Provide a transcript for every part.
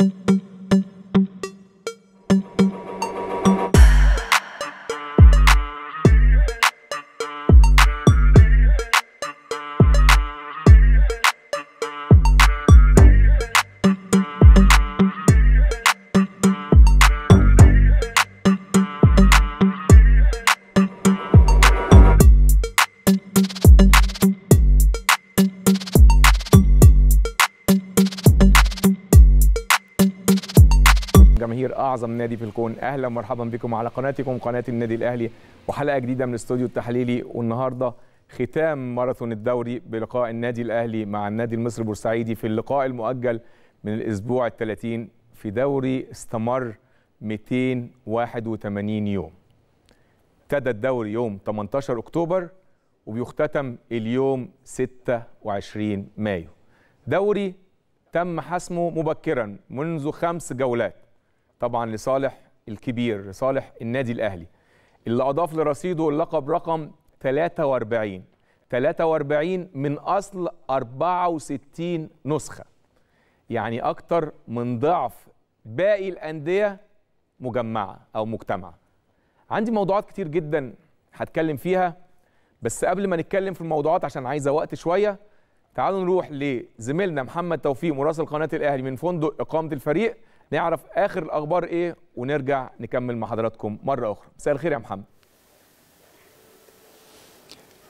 thank you اعظم نادي في الكون اهلا ومرحبا بكم على قناتكم قناه النادي الاهلي وحلقه جديده من الاستوديو التحليلي والنهارده ختام ماراثون الدوري بلقاء النادي الاهلي مع النادي المصري بورسعيدي في اللقاء المؤجل من الاسبوع ال 30 في دوري استمر 281 يوم ابتدى الدوري يوم 18 اكتوبر وبيختتم اليوم 26 مايو دوري تم حسمه مبكرا منذ خمس جولات طبعا لصالح الكبير لصالح النادي الاهلي اللي اضاف لرصيده اللقب رقم 43 43 من اصل 64 نسخه يعني اكتر من ضعف باقي الانديه مجمعه او مجتمعه عندي موضوعات كتير جدا هتكلم فيها بس قبل ما نتكلم في الموضوعات عشان عايزه وقت شويه تعالوا نروح لزميلنا محمد توفيق مراسل قناه الاهلي من فندق اقامه الفريق نعرف اخر الاخبار ايه ونرجع نكمل مع حضراتكم مره اخرى مساء الخير يا محمد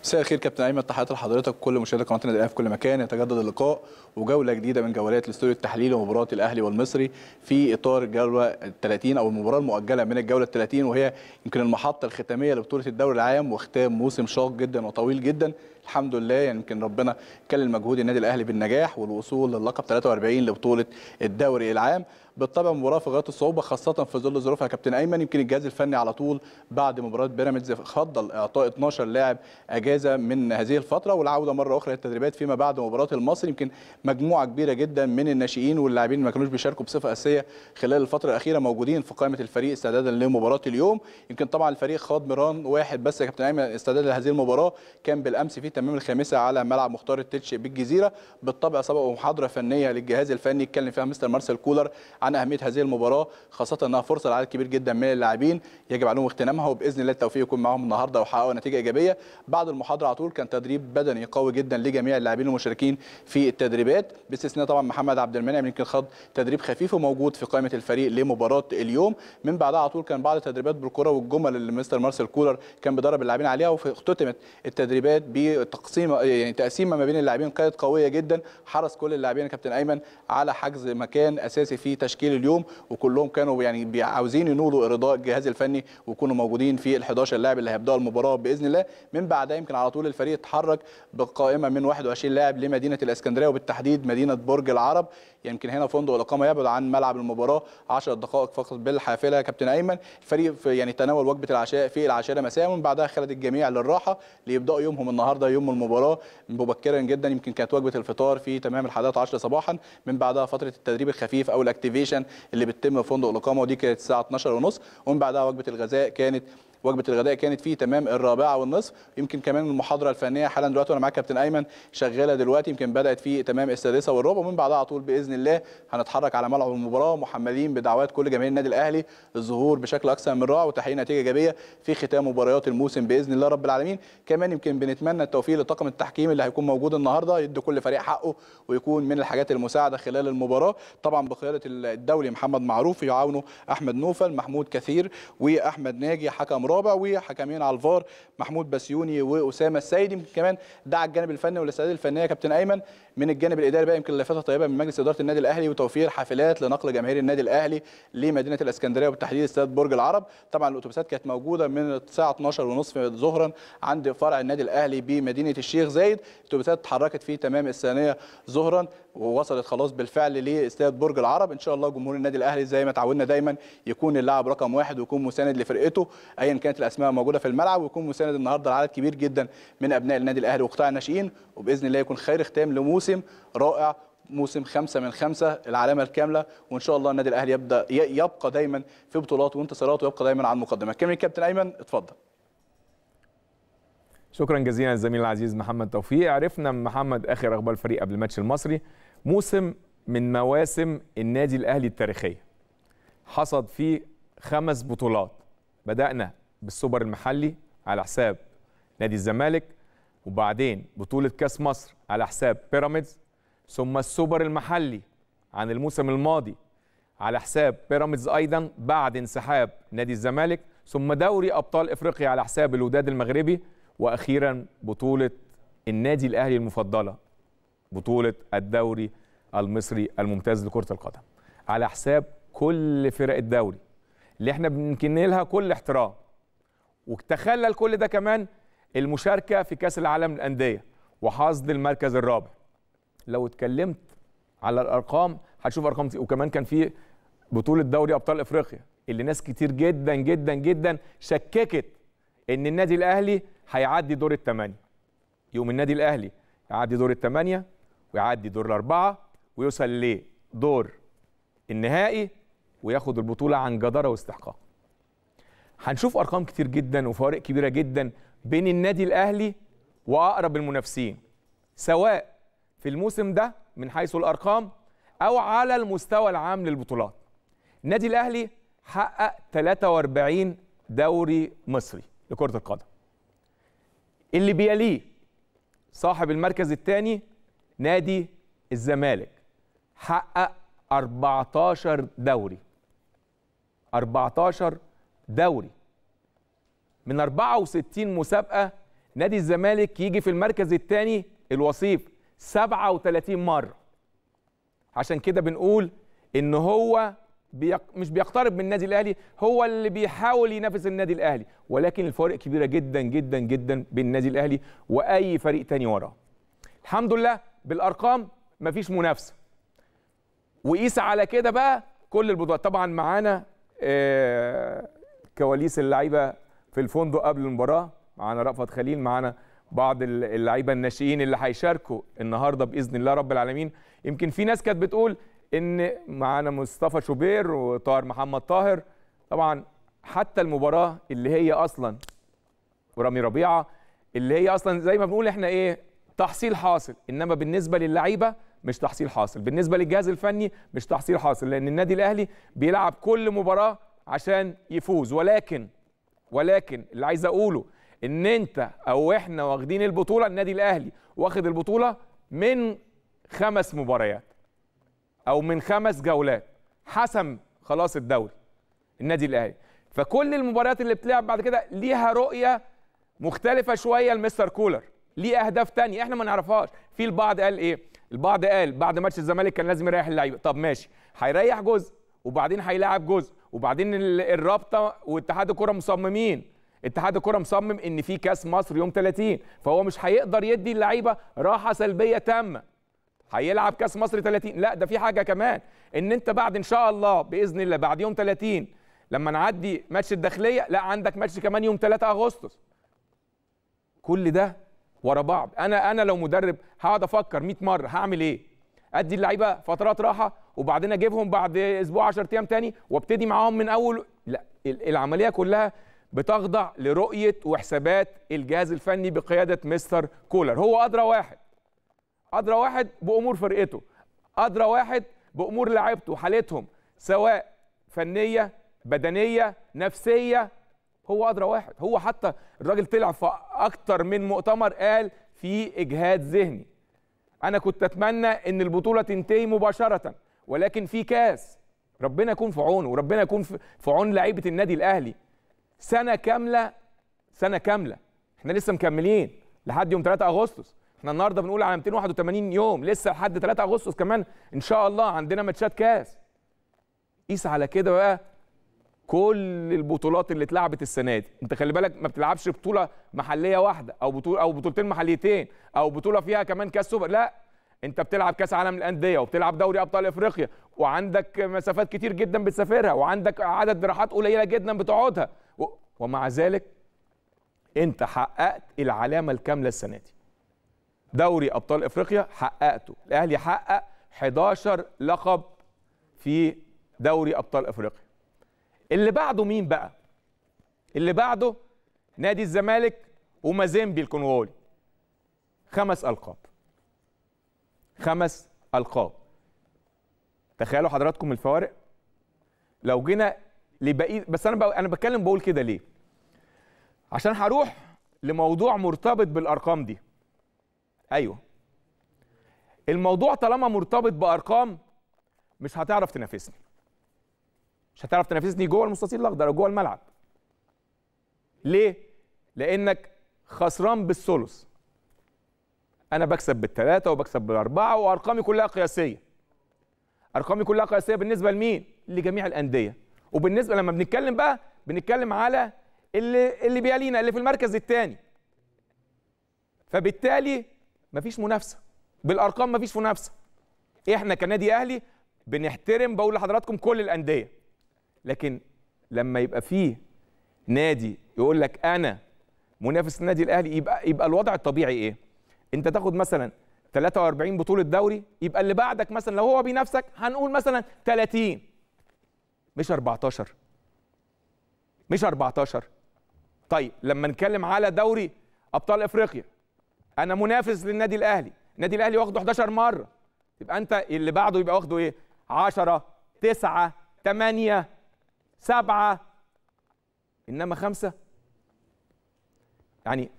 مساء الخير كابتن ايمن تحيات لحضرتك وكل مشاهدي قناه النادي في كل مكان يتجدد اللقاء وجوله جديده من جولات الاستوديو التحليلي ومباراه الاهلي والمصري في اطار الجوله ال30 او المباراه المؤجله من الجوله ال30 وهي يمكن المحطه الختاميه لبطوله الدوري العام وختام موسم شاق جدا وطويل جدا الحمد لله يعني يمكن ربنا كلل مجهود النادي الاهلي بالنجاح والوصول للقب 43 لبطوله الدوري العام بالطبع مباراه في غايه الصعوبه خاصه في ظل ظروفها كابتن ايمن يمكن الجهاز الفني على طول بعد مباراه بيراميدز فضل اعطاء 12 لاعب اجازه من هذه الفتره والعوده مره اخرى للتدريبات فيما بعد مباراه المصري يمكن مجموعه كبيره جدا من الناشئين واللاعبين ما كانوش بيشاركوا بصفه اساسيه خلال الفتره الاخيره موجودين في قائمه الفريق استعدادا لمباراه اليوم يمكن طبعا الفريق خاض مران واحد بس يا كابتن ايمن استعدادا لهذه المباراه كان بالامس في تمام الخامسه على ملعب مختار التتش بالجزيره بالطبع سبقوا محاضره فنيه للجهاز الفني اتكلم فيها مستر مارسيل كولر عن اهميه هذه المباراه خاصه انها فرصه لعدد كبير جدا من اللاعبين يجب عليهم اغتنامها وباذن الله التوفيق يكون معاهم النهارده ويحققوا نتيجه ايجابيه بعد المحاضره على طول كان تدريب بدني قوي جدا لجميع اللاعبين المشاركين في التدريبات باستثناء طبعا محمد عبد المنعم يمكن خد تدريب خفيف وموجود في قائمه الفريق لمباراه اليوم من بعدها على طول كان بعض التدريبات بالكره والجمل اللي مستر مارسيل كولر كان بيدرب اللاعبين عليها واختتمت التدريبات بتقسيم يعني تقسيمه ما بين اللاعبين كانت قويه جدا حرص كل اللاعبين كابتن ايمن على حجز مكان اساسي في تشكيل اليوم وكلهم كانوا يعني عاوزين ينولوا ارضاء الجهاز الفني ويكونوا موجودين في ال 11 لاعب اللي هيبداوا المباراه باذن الله من بعدها يمكن على طول الفريق اتحرك بقائمه من 21 لاعب لمدينه الاسكندريه وبالتحديد مدينه برج العرب يمكن يعني هنا فندق الاقامه يبعد عن ملعب المباراه 10 دقائق فقط بالحافله كابتن ايمن الفريق يعني تناول وجبه العشاء في العاشره مساء ومن بعدها خلد الجميع للراحه ليبداوا يومهم النهارده يوم المباراه مبكرا جدا يمكن كانت وجبه الفطار في تمام الحلقات 10 صباحا من بعدها فتره التدريب الخفيف او الاكتيفيتي الاكوموديشن اللي بتتم في فندق الاقامه ودي كانت الساعه 12 ونص ومن بعدها وجبه الغذاء كانت وجبه الغداء كانت في تمام الرابعه والنصف يمكن كمان المحاضره الفنيه حالا دلوقتي وانا معاك كابتن ايمن شغاله دلوقتي يمكن بدات في تمام السادسه والربع ومن بعدها على طول باذن الله هنتحرك على ملعب المباراه محملين بدعوات كل جماهير النادي الاهلي الظهور بشكل اكثر من رائع وتحقيق نتيجه ايجابيه في ختام مباريات الموسم باذن الله رب العالمين كمان يمكن بنتمنى التوفيق لطاقم التحكيم اللي هيكون موجود النهارده يدي كل فريق حقه ويكون من الحاجات المساعده خلال المباراه طبعا بقياده الدولي محمد معروف يعاونه احمد نوفل محمود كثير واحمد ناجي حكم رابع وحكمين على الفار محمود بسيوني واسامه السيدي كمان ده على الجانب الفني والاستعداد الفنيه كابتن ايمن من الجانب الاداري بقى يمكن لافته طيبه من مجلس اداره النادي الاهلي وتوفير حافلات لنقل جماهير النادي الاهلي لمدينه الاسكندريه وبالتحديد استاد برج العرب طبعا الاتوبيسات كانت موجوده من الساعه 12:30 ظهرا عند فرع النادي الاهلي بمدينه الشيخ زايد الاتوبيسات اتحركت في تمام الثانيه ظهرا ووصلت خلاص بالفعل لاستاد برج العرب ان شاء الله جمهور النادي الاهلي زي ما تعودنا دايما يكون اللاعب رقم واحد ويكون مساند لفرقته ايا كانت الاسماء موجوده في الملعب ويكون مساند النهارده لعدد كبير جدا من ابناء النادي الاهلي وقطاع الناشئين وباذن الله يكون خير ختام لموسم رائع موسم خمسة من خمسة العلامة الكاملة وإن شاء الله النادي الأهلي يبدأ يبقى دايما في بطولات وانتصارات ويبقى دايما عن مقدمة كمل كابتن أيمن اتفضل شكرا جزيلا للزميل العزيز محمد توفيق عرفنا من محمد اخر اخبار الفريق قبل الماتش المصري موسم من مواسم النادي الاهلي التاريخيه حصد فيه خمس بطولات بدانا بالسوبر المحلي على حساب نادي الزمالك وبعدين بطوله كاس مصر على حساب بيراميدز ثم السوبر المحلي عن الموسم الماضي على حساب بيراميدز ايضا بعد انسحاب نادي الزمالك ثم دوري ابطال افريقيا على حساب الوداد المغربي واخيرا بطوله النادي الاهلي المفضله بطوله الدوري المصري الممتاز لكره القدم على حساب كل فرق الدوري اللي احنا بنكن لها كل احترام وتخلل كل ده كمان المشاركه في كاس العالم للانديه وحصد المركز الرابع لو اتكلمت على الارقام هتشوف ارقام وكمان كان في بطوله دوري ابطال افريقيا اللي ناس كتير جدا جدا جدا شككت ان النادي الاهلي هيعدي دور الثمانيه يقوم النادي الاهلي يعدي دور الثمانيه ويعدي دور الاربعه ويوصل لدور النهائي وياخد البطوله عن جداره واستحقاق هنشوف ارقام كتير جدا وفوارق كبيره جدا بين النادي الاهلي واقرب المنافسين سواء في الموسم ده من حيث الارقام او على المستوى العام للبطولات النادي الاهلي حقق 43 دوري مصري لكرة القدم اللي بيليه صاحب المركز الثاني نادي الزمالك حقق 14 دوري 14 دوري من 64 مسابقة نادي الزمالك يجي في المركز الثاني الوصيف 37 مرة عشان كده بنقول ان هو بيق... مش بيقترب من النادي الاهلي هو اللي بيحاول ينافس النادي الاهلي ولكن الفوارق كبيره جدا جدا جدا بين النادي الاهلي واي فريق تاني وراه الحمد لله بالارقام مفيش منافسه وقيس على كده بقى كل البطولات طبعا معانا آه كواليس اللعيبه في الفندق قبل المباراه معانا رأفت خليل معانا بعض اللعيبه الناشئين اللي هيشاركوا النهارده باذن الله رب العالمين يمكن في ناس كانت بتقول ان معانا مصطفى شوبير وطاهر محمد طاهر طبعا حتى المباراه اللي هي اصلا ورامي ربيعه اللي هي اصلا زي ما بنقول احنا ايه تحصيل حاصل انما بالنسبه للعيبه مش تحصيل حاصل بالنسبه للجهاز الفني مش تحصيل حاصل لان النادي الاهلي بيلعب كل مباراه عشان يفوز ولكن ولكن اللي عايز اقوله ان انت او احنا واخدين البطوله النادي الاهلي واخد البطوله من خمس مباريات او من خمس جولات حسم خلاص الدوري النادي الاهلي فكل المباريات اللي بتلعب بعد كده ليها رؤيه مختلفه شويه لمستر كولر ليه اهداف تانية احنا ما نعرفهاش في البعض قال ايه البعض قال بعد ماتش الزمالك كان لازم يريح اللعيبه طب ماشي هيريح جزء وبعدين هيلاعب جزء وبعدين الرابطه واتحاد الكره مصممين اتحاد الكره مصمم ان في كاس مصر يوم 30 فهو مش هيقدر يدي اللعيبه راحه سلبيه تامه هيلعب كاس مصر 30 لا ده في حاجه كمان ان انت بعد ان شاء الله باذن الله بعد يوم 30 لما نعدي ماتش الداخليه لا عندك ماتش كمان يوم 3 اغسطس كل ده ورا بعض انا انا لو مدرب هقعد افكر 100 مره هعمل ايه ادي اللعيبه فترات راحه وبعدين اجيبهم بعد اسبوع 10 ايام تاني وابتدي معاهم من اول لا العمليه كلها بتخضع لرؤيه وحسابات الجهاز الفني بقياده مستر كولر هو ادرى واحد ادرى واحد بامور فرقته ادرى واحد بامور لعيبته وحالتهم سواء فنيه بدنيه نفسيه هو ادرى واحد هو حتى الراجل طلع في اكتر من مؤتمر قال في اجهاد ذهني انا كنت اتمنى ان البطوله تنتهي مباشره ولكن في كاس ربنا يكون في عونه وربنا يكون في عون لعيبه النادي الاهلي سنه كامله سنه كامله احنا لسه مكملين لحد يوم 3 اغسطس احنا النهارده بنقول على 281 يوم لسه لحد 3 اغسطس كمان ان شاء الله عندنا ماتشات كاس قيس على كده بقى كل البطولات اللي اتلعبت السنه دي انت خلي بالك ما بتلعبش بطوله محليه واحده او بطوله او بطولتين محليتين او بطوله فيها كمان كاس سوبر لا انت بتلعب كاس عالم للانديه وبتلعب دوري ابطال افريقيا وعندك مسافات كتير جدا بتسافرها وعندك عدد راحات قليله جدا بتقعدها و... ومع ذلك انت حققت العلامه الكامله السنه دي دوري ابطال افريقيا حققته الاهلي حقق 11 لقب في دوري ابطال افريقيا اللي بعده مين بقى اللي بعده نادي الزمالك ومازيمبي الكونغولي خمس القاب خمس القاب تخيلوا حضراتكم الفوارق لو جينا لبقيه بس انا بقى انا بتكلم بقول كده ليه عشان هروح لموضوع مرتبط بالارقام دي ايوه الموضوع طالما مرتبط بارقام مش هتعرف تنافسني مش هتعرف تنافسني جوه المستطيل الاخضر او جوه الملعب ليه لانك خسران بالثلث انا بكسب بالثلاثه وبكسب بالاربعه وارقامي كلها قياسيه ارقامي كلها قياسيه بالنسبه لمين لجميع الانديه وبالنسبه لما بنتكلم بقى بنتكلم على اللي اللي بيالينا اللي في المركز الثاني فبالتالي مفيش منافسه بالارقام مفيش منافسه إيه، احنا كنادي اهلي بنحترم بقول لحضراتكم كل الانديه لكن لما يبقى فيه نادي يقول لك انا منافس النادي الاهلي يبقى يبقى الوضع الطبيعي ايه انت تاخد مثلا 43 بطوله دوري يبقى اللي بعدك مثلا لو هو بينافسك هنقول مثلا 30 مش 14 مش 14 طيب لما نتكلم على دوري ابطال افريقيا انا منافس للنادي الاهلي النادي الاهلي واخده 11 مره يبقى انت اللي بعده يبقى واخده ايه 10 9 8 7 انما 5 يعني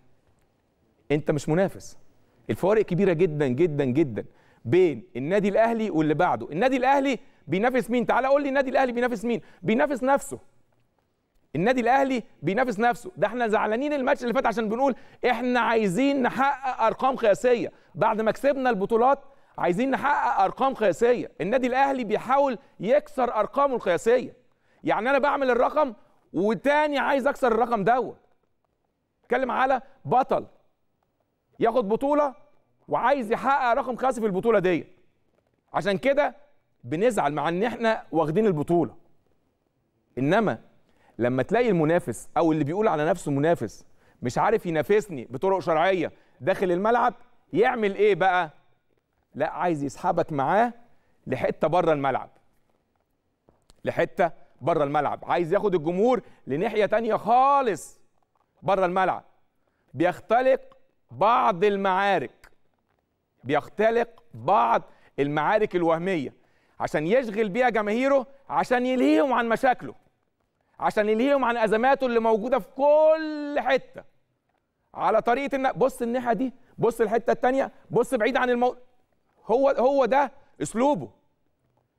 انت مش منافس الفوارق كبيره جدا جدا جدا بين النادي الاهلي واللي بعده النادي الاهلي بينافس مين تعال قول لي النادي الاهلي بينافس مين بينافس نفسه النادي الاهلي بينافس نفسه ده احنا زعلانين الماتش اللي فات عشان بنقول احنا عايزين نحقق ارقام قياسيه بعد ما كسبنا البطولات عايزين نحقق ارقام قياسيه النادي الاهلي بيحاول يكسر ارقامه القياسيه يعني انا بعمل الرقم وتاني عايز اكسر الرقم دوت اتكلم على بطل ياخد بطوله وعايز يحقق رقم قياسي في البطوله دي عشان كده بنزعل مع ان احنا واخدين البطوله انما لما تلاقي المنافس او اللي بيقول على نفسه منافس مش عارف ينافسني بطرق شرعيه داخل الملعب يعمل ايه بقى لا عايز يسحبك معاه لحته بره الملعب لحته بره الملعب عايز ياخد الجمهور لناحيه تانية خالص بره الملعب بيختلق بعض المعارك بيختلق بعض المعارك الوهميه عشان يشغل بيها جماهيره عشان يلهيهم عن مشاكله عشان يلهيهم عن ازماته اللي موجوده في كل حته على طريقه الن... بص الناحيه دي بص الحته الثانيه بص بعيد عن المو... هو هو ده اسلوبه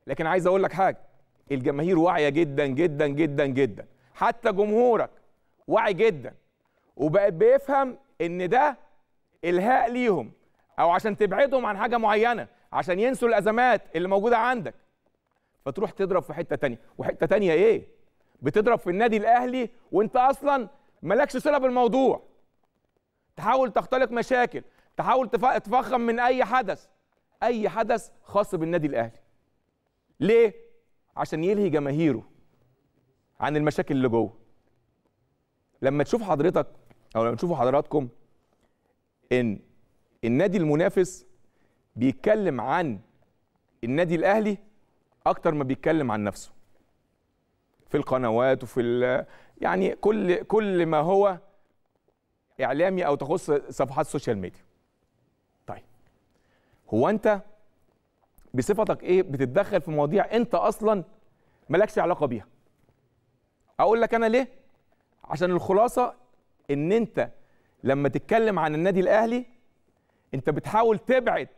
لكن عايز اقول لك حاجه الجماهير واعيه جدا جدا جدا جدا حتى جمهورك واعي جدا وبقت بيفهم ان ده الهاء ليهم او عشان تبعدهم عن حاجه معينه عشان ينسوا الازمات اللي موجوده عندك فتروح تضرب في حته تانية وحته تانية ايه بتضرب في النادي الاهلي وانت اصلا مالكش صله بالموضوع تحاول تختلق مشاكل تحاول تفخم من اي حدث اي حدث خاص بالنادي الاهلي ليه عشان يلهي جماهيره عن المشاكل اللي جوه لما تشوف حضرتك او لما تشوفوا حضراتكم ان النادي المنافس بيتكلم عن النادي الاهلي اكتر ما بيتكلم عن نفسه في القنوات وفي يعني كل كل ما هو اعلامي او تخص صفحات السوشيال ميديا طيب هو انت بصفتك ايه بتتدخل في مواضيع انت اصلا مالكش علاقه بيها اقول لك انا ليه عشان الخلاصه ان انت لما تتكلم عن النادي الاهلي انت بتحاول تبعد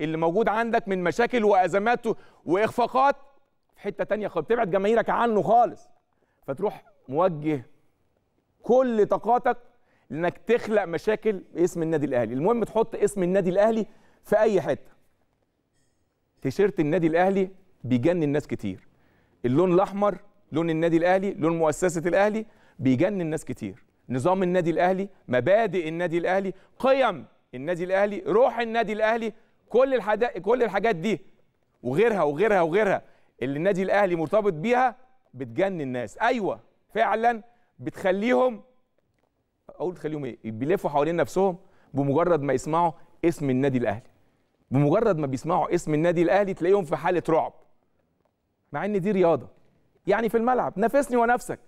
اللي موجود عندك من مشاكل وازمات واخفاقات حته تانية خالص بتبعد جماهيرك عنه خالص فتروح موجه كل طاقاتك لانك تخلق مشاكل باسم النادي الاهلي المهم تحط اسم النادي الاهلي في اي حته تيشيرت النادي الاهلي بيجنن ناس كتير اللون الاحمر لون النادي الاهلي لون مؤسسه الاهلي بيجنن ناس كتير نظام النادي الاهلي مبادئ النادي الاهلي قيم النادي الاهلي روح النادي الاهلي كل الحدا... كل الحاجات دي وغيرها وغيرها وغيرها اللي النادي الاهلي مرتبط بيها بتجن الناس ايوه فعلا بتخليهم اقول تخليهم ايه بيلفوا حوالين نفسهم بمجرد ما يسمعوا اسم النادي الاهلي بمجرد ما بيسمعوا اسم النادي الاهلي تلاقيهم في حاله رعب مع ان دي رياضه يعني في الملعب نافسني ونفسك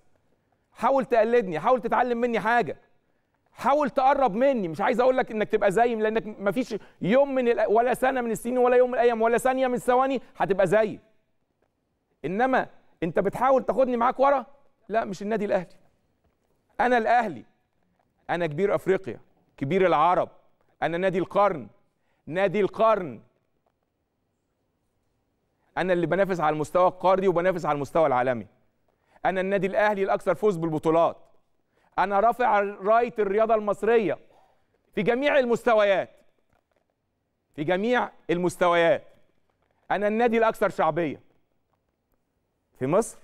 حاول تقلدني حاول تتعلم مني حاجه حاول تقرب مني مش عايز اقول لك انك تبقى زيي لانك مفيش يوم من ولا سنه من السنين ولا يوم من الايام ولا ثانيه من الثواني هتبقى زيي انما انت بتحاول تاخدني معاك ورا لا مش النادي الاهلي انا الاهلي انا كبير افريقيا كبير العرب انا نادي القرن نادي القرن انا اللي بنافس على المستوى القاري وبنافس على المستوى العالمي انا النادي الاهلي الاكثر فوز بالبطولات انا رافع رايه الرياضه المصريه في جميع المستويات في جميع المستويات انا النادي الاكثر شعبيه في مصر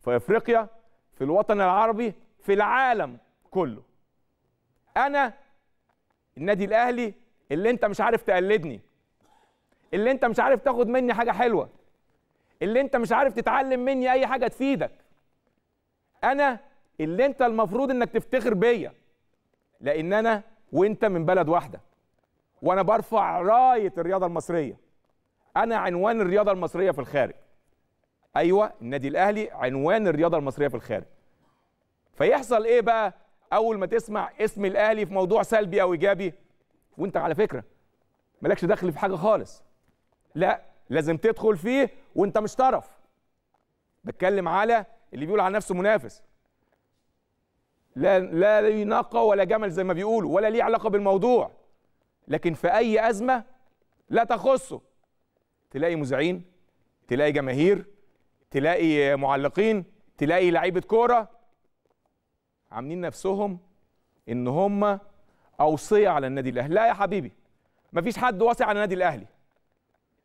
في افريقيا في الوطن العربي في العالم كله انا النادي الاهلي اللي انت مش عارف تقلدني اللي انت مش عارف تاخد مني حاجه حلوه اللي انت مش عارف تتعلم مني اي حاجه تفيدك انا اللي انت المفروض انك تفتخر بيا لان انا وانت من بلد واحده وانا برفع رايه الرياضه المصريه انا عنوان الرياضه المصريه في الخارج ايوه النادي الاهلي عنوان الرياضه المصريه في الخارج فيحصل ايه بقى اول ما تسمع اسم الاهلي في موضوع سلبي او ايجابي وانت على فكره مالكش دخل في حاجه خالص لا لازم تدخل فيه وانت مش طرف بتكلم على اللي بيقول على نفسه منافس لا لا لي ناقه ولا جمل زي ما بيقولوا ولا ليه علاقه بالموضوع لكن في اي ازمه لا تخصه تلاقي مذيعين تلاقي جماهير تلاقي معلقين تلاقي لعيبه كوره عاملين نفسهم ان هم اوصيه على النادي الاهلي لا يا حبيبي مفيش حد واصي على النادي الاهلي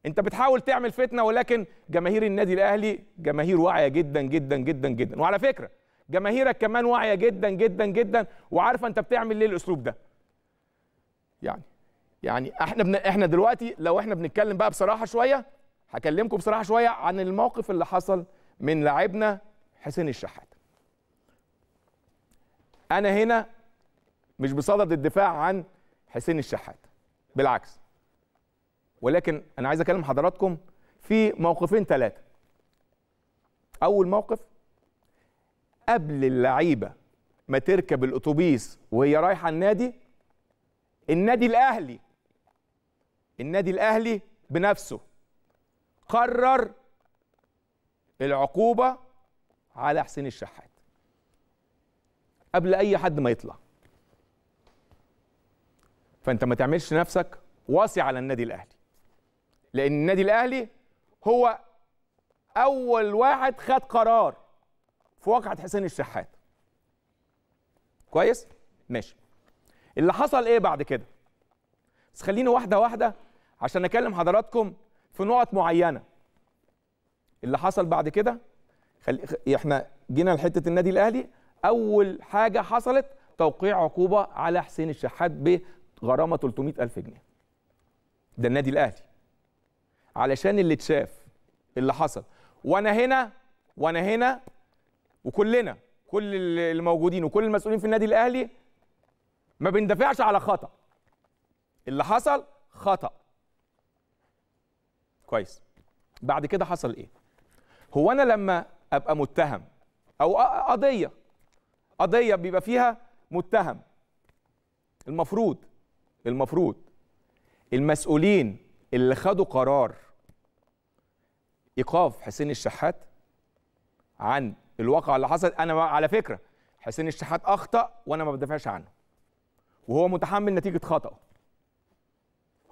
انت بتحاول تعمل فتنه ولكن جماهير النادي الاهلي جماهير واعيه جدا جدا جدا جدا وعلى فكره جماهيرك كمان واعيه جدا جدا جدا وعارفه انت بتعمل ليه الاسلوب ده يعني يعني احنا بن... احنا دلوقتي لو احنا بنتكلم بقى بصراحه شويه هكلمكم بصراحه شويه عن الموقف اللي حصل من لاعبنا حسين الشحات انا هنا مش بصدد الدفاع عن حسين الشحات بالعكس ولكن انا عايز اكلم حضراتكم في موقفين ثلاثه اول موقف قبل اللعيبه ما تركب الاتوبيس وهي رايحه النادي النادي الاهلي النادي الاهلي بنفسه قرر العقوبه على حسين الشحات قبل اي حد ما يطلع فانت ما تعملش نفسك واصي على النادي الاهلي لان النادي الاهلي هو اول واحد خد قرار في واقعه حسين الشحات كويس ماشي اللي حصل ايه بعد كده بس خليني واحده واحده عشان اكلم حضراتكم في نقط معينه اللي حصل بعد كده خل... احنا جينا لحته النادي الاهلي اول حاجه حصلت توقيع عقوبه على حسين الشحات بغرامه 300000 جنيه ده النادي الاهلي علشان اللي اتشاف اللي حصل وانا هنا وانا هنا وكلنا كل اللي موجودين وكل المسؤولين في النادي الاهلي ما بندافعش على خطأ اللي حصل خطأ كويس بعد كده حصل ايه هو انا لما ابقى متهم او قضيه قضيه بيبقى فيها متهم المفروض المفروض المسؤولين اللي خدوا قرار ايقاف حسين الشحات عن الواقع اللي حصل انا على فكره حسين الشحات اخطا وانا ما بدافعش عنه وهو متحمل نتيجه خطاه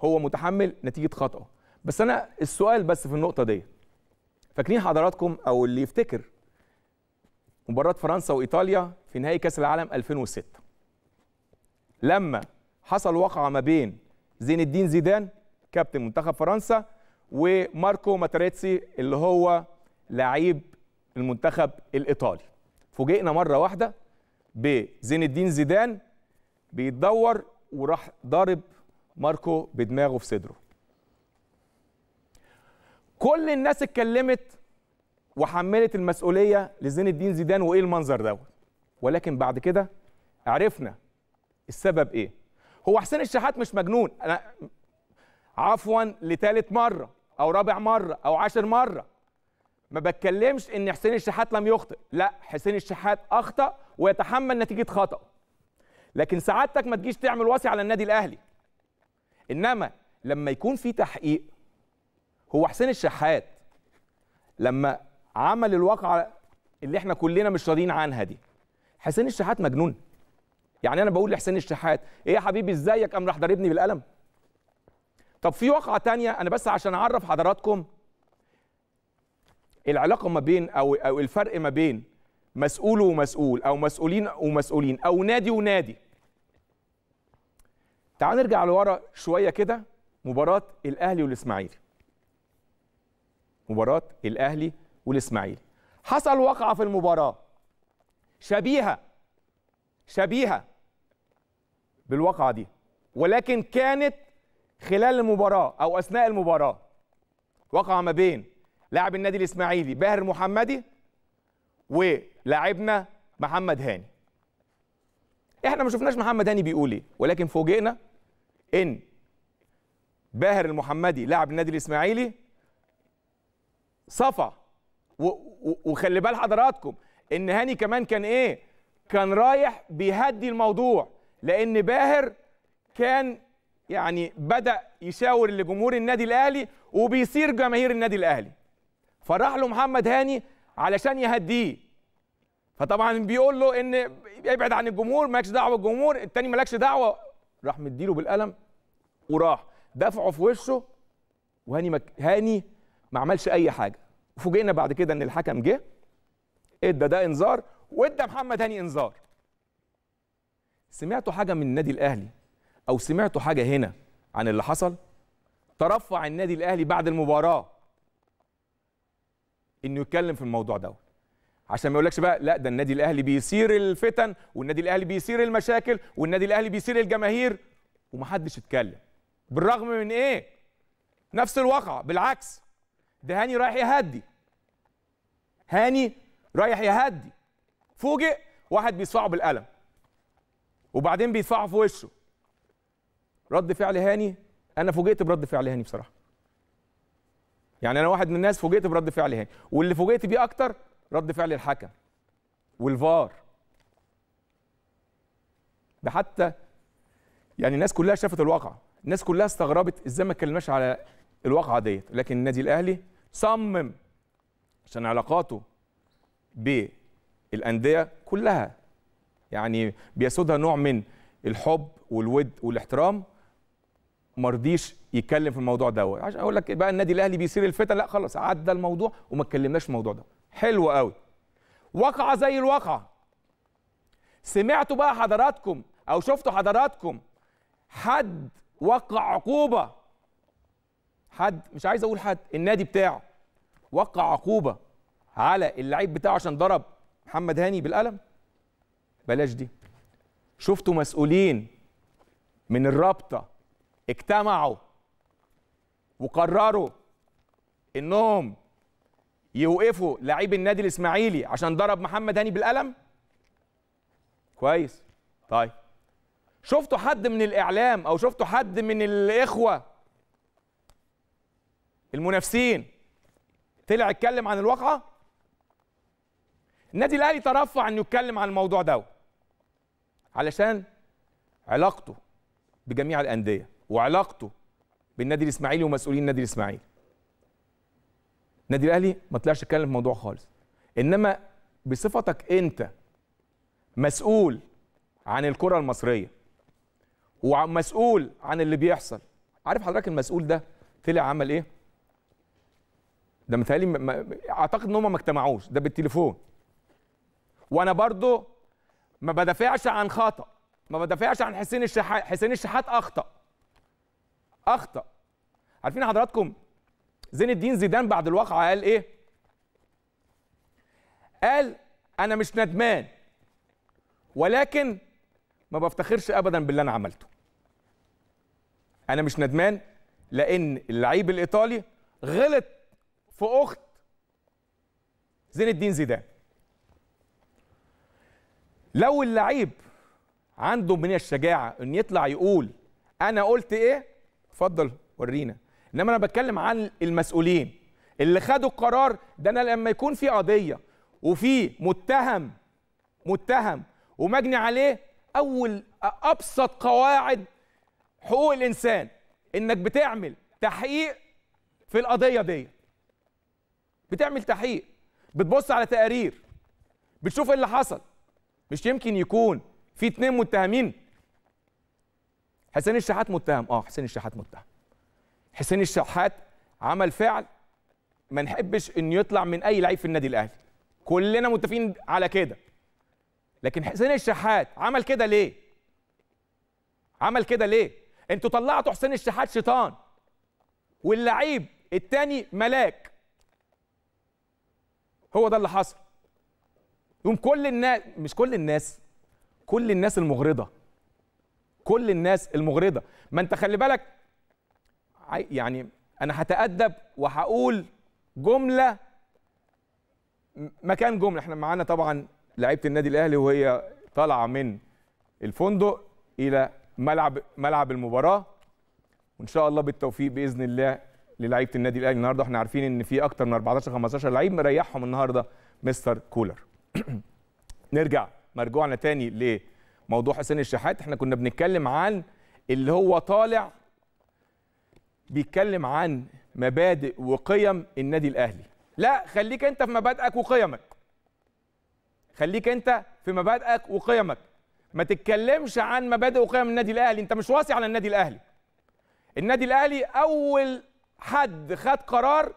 هو متحمل نتيجه خطاه بس انا السؤال بس في النقطه دي فاكرين حضراتكم او اللي يفتكر مباراه فرنسا وايطاليا في نهائي كاس العالم 2006 لما حصل وقعه ما بين زين الدين زيدان كابتن منتخب فرنسا وماركو ماتريتسي اللي هو لعيب المنتخب الايطالي فوجئنا مره واحده بزين الدين زيدان بيتدور وراح ضارب ماركو بدماغه في صدره كل الناس اتكلمت وحملت المسؤوليه لزين الدين زيدان وايه المنظر دوت ولكن بعد كده عرفنا السبب ايه هو حسين الشحات مش مجنون انا عفوا لثالث مره او رابع مره او عاشر مره ما بتكلمش ان حسين الشحات لم يخطئ لا حسين الشحات اخطا ويتحمل نتيجه خطأه لكن سعادتك ما تجيش تعمل وصي على النادي الاهلي انما لما يكون في تحقيق هو حسين الشحات لما عمل الواقعه اللي احنا كلنا مش راضيين عنها دي حسين الشحات مجنون يعني انا بقول لحسين الشحات ايه يا حبيبي ازيك قام راح ضاربني بالقلم طب في واقعه تانية انا بس عشان اعرف حضراتكم العلاقه ما بين او او الفرق ما بين مسؤول ومسؤول او مسؤولين ومسؤولين او نادي ونادي تعال نرجع لورا شويه كده مباراه الاهلي والاسماعيلي مباراه الاهلي والاسماعيلي حصل واقعه في المباراه شبيهه شبيهه بالواقعه دي ولكن كانت خلال المباراه او اثناء المباراه وقع ما بين لاعب النادي الاسماعيلي باهر محمدي ولاعبنا محمد هاني احنا ما شفناش محمد هاني بيقول ايه ولكن فوجئنا ان باهر المحمدي لاعب النادي الاسماعيلي صفا وخلي بال حضراتكم ان هاني كمان كان ايه كان رايح بيهدي الموضوع لان باهر كان يعني بدا يشاور لجمهور النادي الاهلي وبيصير جماهير النادي الاهلي فراح له محمد هاني علشان يهديه فطبعا بيقول له ان ابعد عن الجمهور مالكش دعوه بالجمهور التاني مالكش دعوه راح مديله بالقلم وراح دفعه في وشه وهاني مك... هاني ما عملش اي حاجه وفوجئنا بعد كده ان الحكم جه ادى ده انذار وادى محمد هاني انذار سمعتوا حاجه من النادي الاهلي او سمعتوا حاجه هنا عن اللي حصل ترفع النادي الاهلي بعد المباراه انه يتكلم في الموضوع ده عشان ما يقولكش بقى لا ده النادي الاهلي بيثير الفتن والنادي الاهلي بيثير المشاكل والنادي الاهلي بيثير الجماهير ومحدش اتكلم بالرغم من ايه نفس الواقع بالعكس ده هاني رايح يهدي هاني رايح يهدي فوجئ واحد بيصفعه بالقلم وبعدين بيدفعه في وشه رد فعل هاني انا فوجئت برد فعل هاني بصراحه يعني انا واحد من الناس فوجئت برد فعل هاني واللي فوجئت بيه اكتر رد فعل الحكم والفار ده حتى يعني الناس كلها شافت الواقع الناس كلها استغربت ازاي ما اتكلمناش على الواقعه ديت لكن النادي الاهلي صمم عشان علاقاته بالانديه كلها يعني بيسودها نوع من الحب والود والاحترام مرضيش يتكلم في الموضوع دوت عشان اقول لك بقى النادي الاهلي بيصير الفتن لا خلاص عدى الموضوع وما اتكلمناش في الموضوع ده حلو قوي واقعه زي الواقعه سمعتوا بقى حضراتكم او شفتوا حضراتكم حد وقع عقوبه حد مش عايز اقول حد النادي بتاعه وقع عقوبه على اللعيب بتاعه عشان ضرب محمد هاني بالقلم بلاش دي شفتوا مسؤولين من الرابطه اجتمعوا وقرروا انهم يوقفوا لعيب النادي الاسماعيلي عشان ضرب محمد هاني بالقلم كويس طيب شفتوا حد من الاعلام او شفتوا حد من الاخوه المنافسين طلع اتكلم عن الواقعه النادي الاهلي ترفع انه يتكلم عن الموضوع ده علشان علاقته بجميع الانديه وعلاقته بالنادي الاسماعيلي ومسؤولين النادي الاسماعيلي النادي الاهلي ما طلعش يتكلم في الموضوع خالص انما بصفتك انت مسؤول عن الكره المصريه ومسؤول عن اللي بيحصل عارف حضرتك المسؤول ده طلع عمل ايه ده متهيألي ما اعتقد ان هم ما اجتمعوش ده بالتليفون وانا برضو ما بدافعش عن خطا ما بدافعش عن حسين الشحات حسين الشحات اخطا اخطا عارفين حضراتكم زين الدين زيدان بعد الواقعه قال ايه قال انا مش ندمان ولكن ما بفتخرش ابدا باللي انا عملته انا مش ندمان لان اللعيب الايطالي غلط في اخت زين الدين زيدان لو اللعيب عنده من الشجاعه ان يطلع يقول انا قلت ايه اتفضل ورينا انما انا بتكلم عن المسؤولين اللي خدوا القرار ده انا لما يكون في قضيه وفي متهم متهم ومجني عليه اول ابسط قواعد حقوق الانسان انك بتعمل تحقيق في القضيه ديت بتعمل تحقيق بتبص على تقارير بتشوف ايه اللي حصل مش يمكن يكون في اتنين متهمين حسين الشحات متهم اه حسين الشحات متهم حسين الشحات عمل فعل ما نحبش انه يطلع من اي لعيب في النادي الاهلي كلنا متفقين على كده لكن حسين الشحات عمل كده ليه عمل كده ليه انتوا طلعتوا حسين الشحات شيطان واللعيب التاني ملاك هو ده اللي حصل يقوم كل الناس مش كل الناس كل الناس المغرضه كل الناس المغرضه ما انت خلي بالك يعني انا هتادب وهقول جمله مكان جمله احنا معانا طبعا لعيبه النادي الاهلي وهي طالعه من الفندق الى ملعب ملعب المباراه وان شاء الله بالتوفيق باذن الله للعيبه النادي الاهلي النهارده احنا عارفين ان في اكتر من 14 15 لعيب مريحهم النهارده مستر كولر نرجع مرجوعنا تاني لموضوع حسين الشحات احنا كنا بنتكلم عن اللي هو طالع بيتكلم عن مبادئ وقيم النادي الاهلي لا خليك انت في مبادئك وقيمك خليك انت في مبادئك وقيمك ما تتكلمش عن مبادئ وقيم النادي الاهلي انت مش واصي على النادي الاهلي النادي الاهلي اول حد خد قرار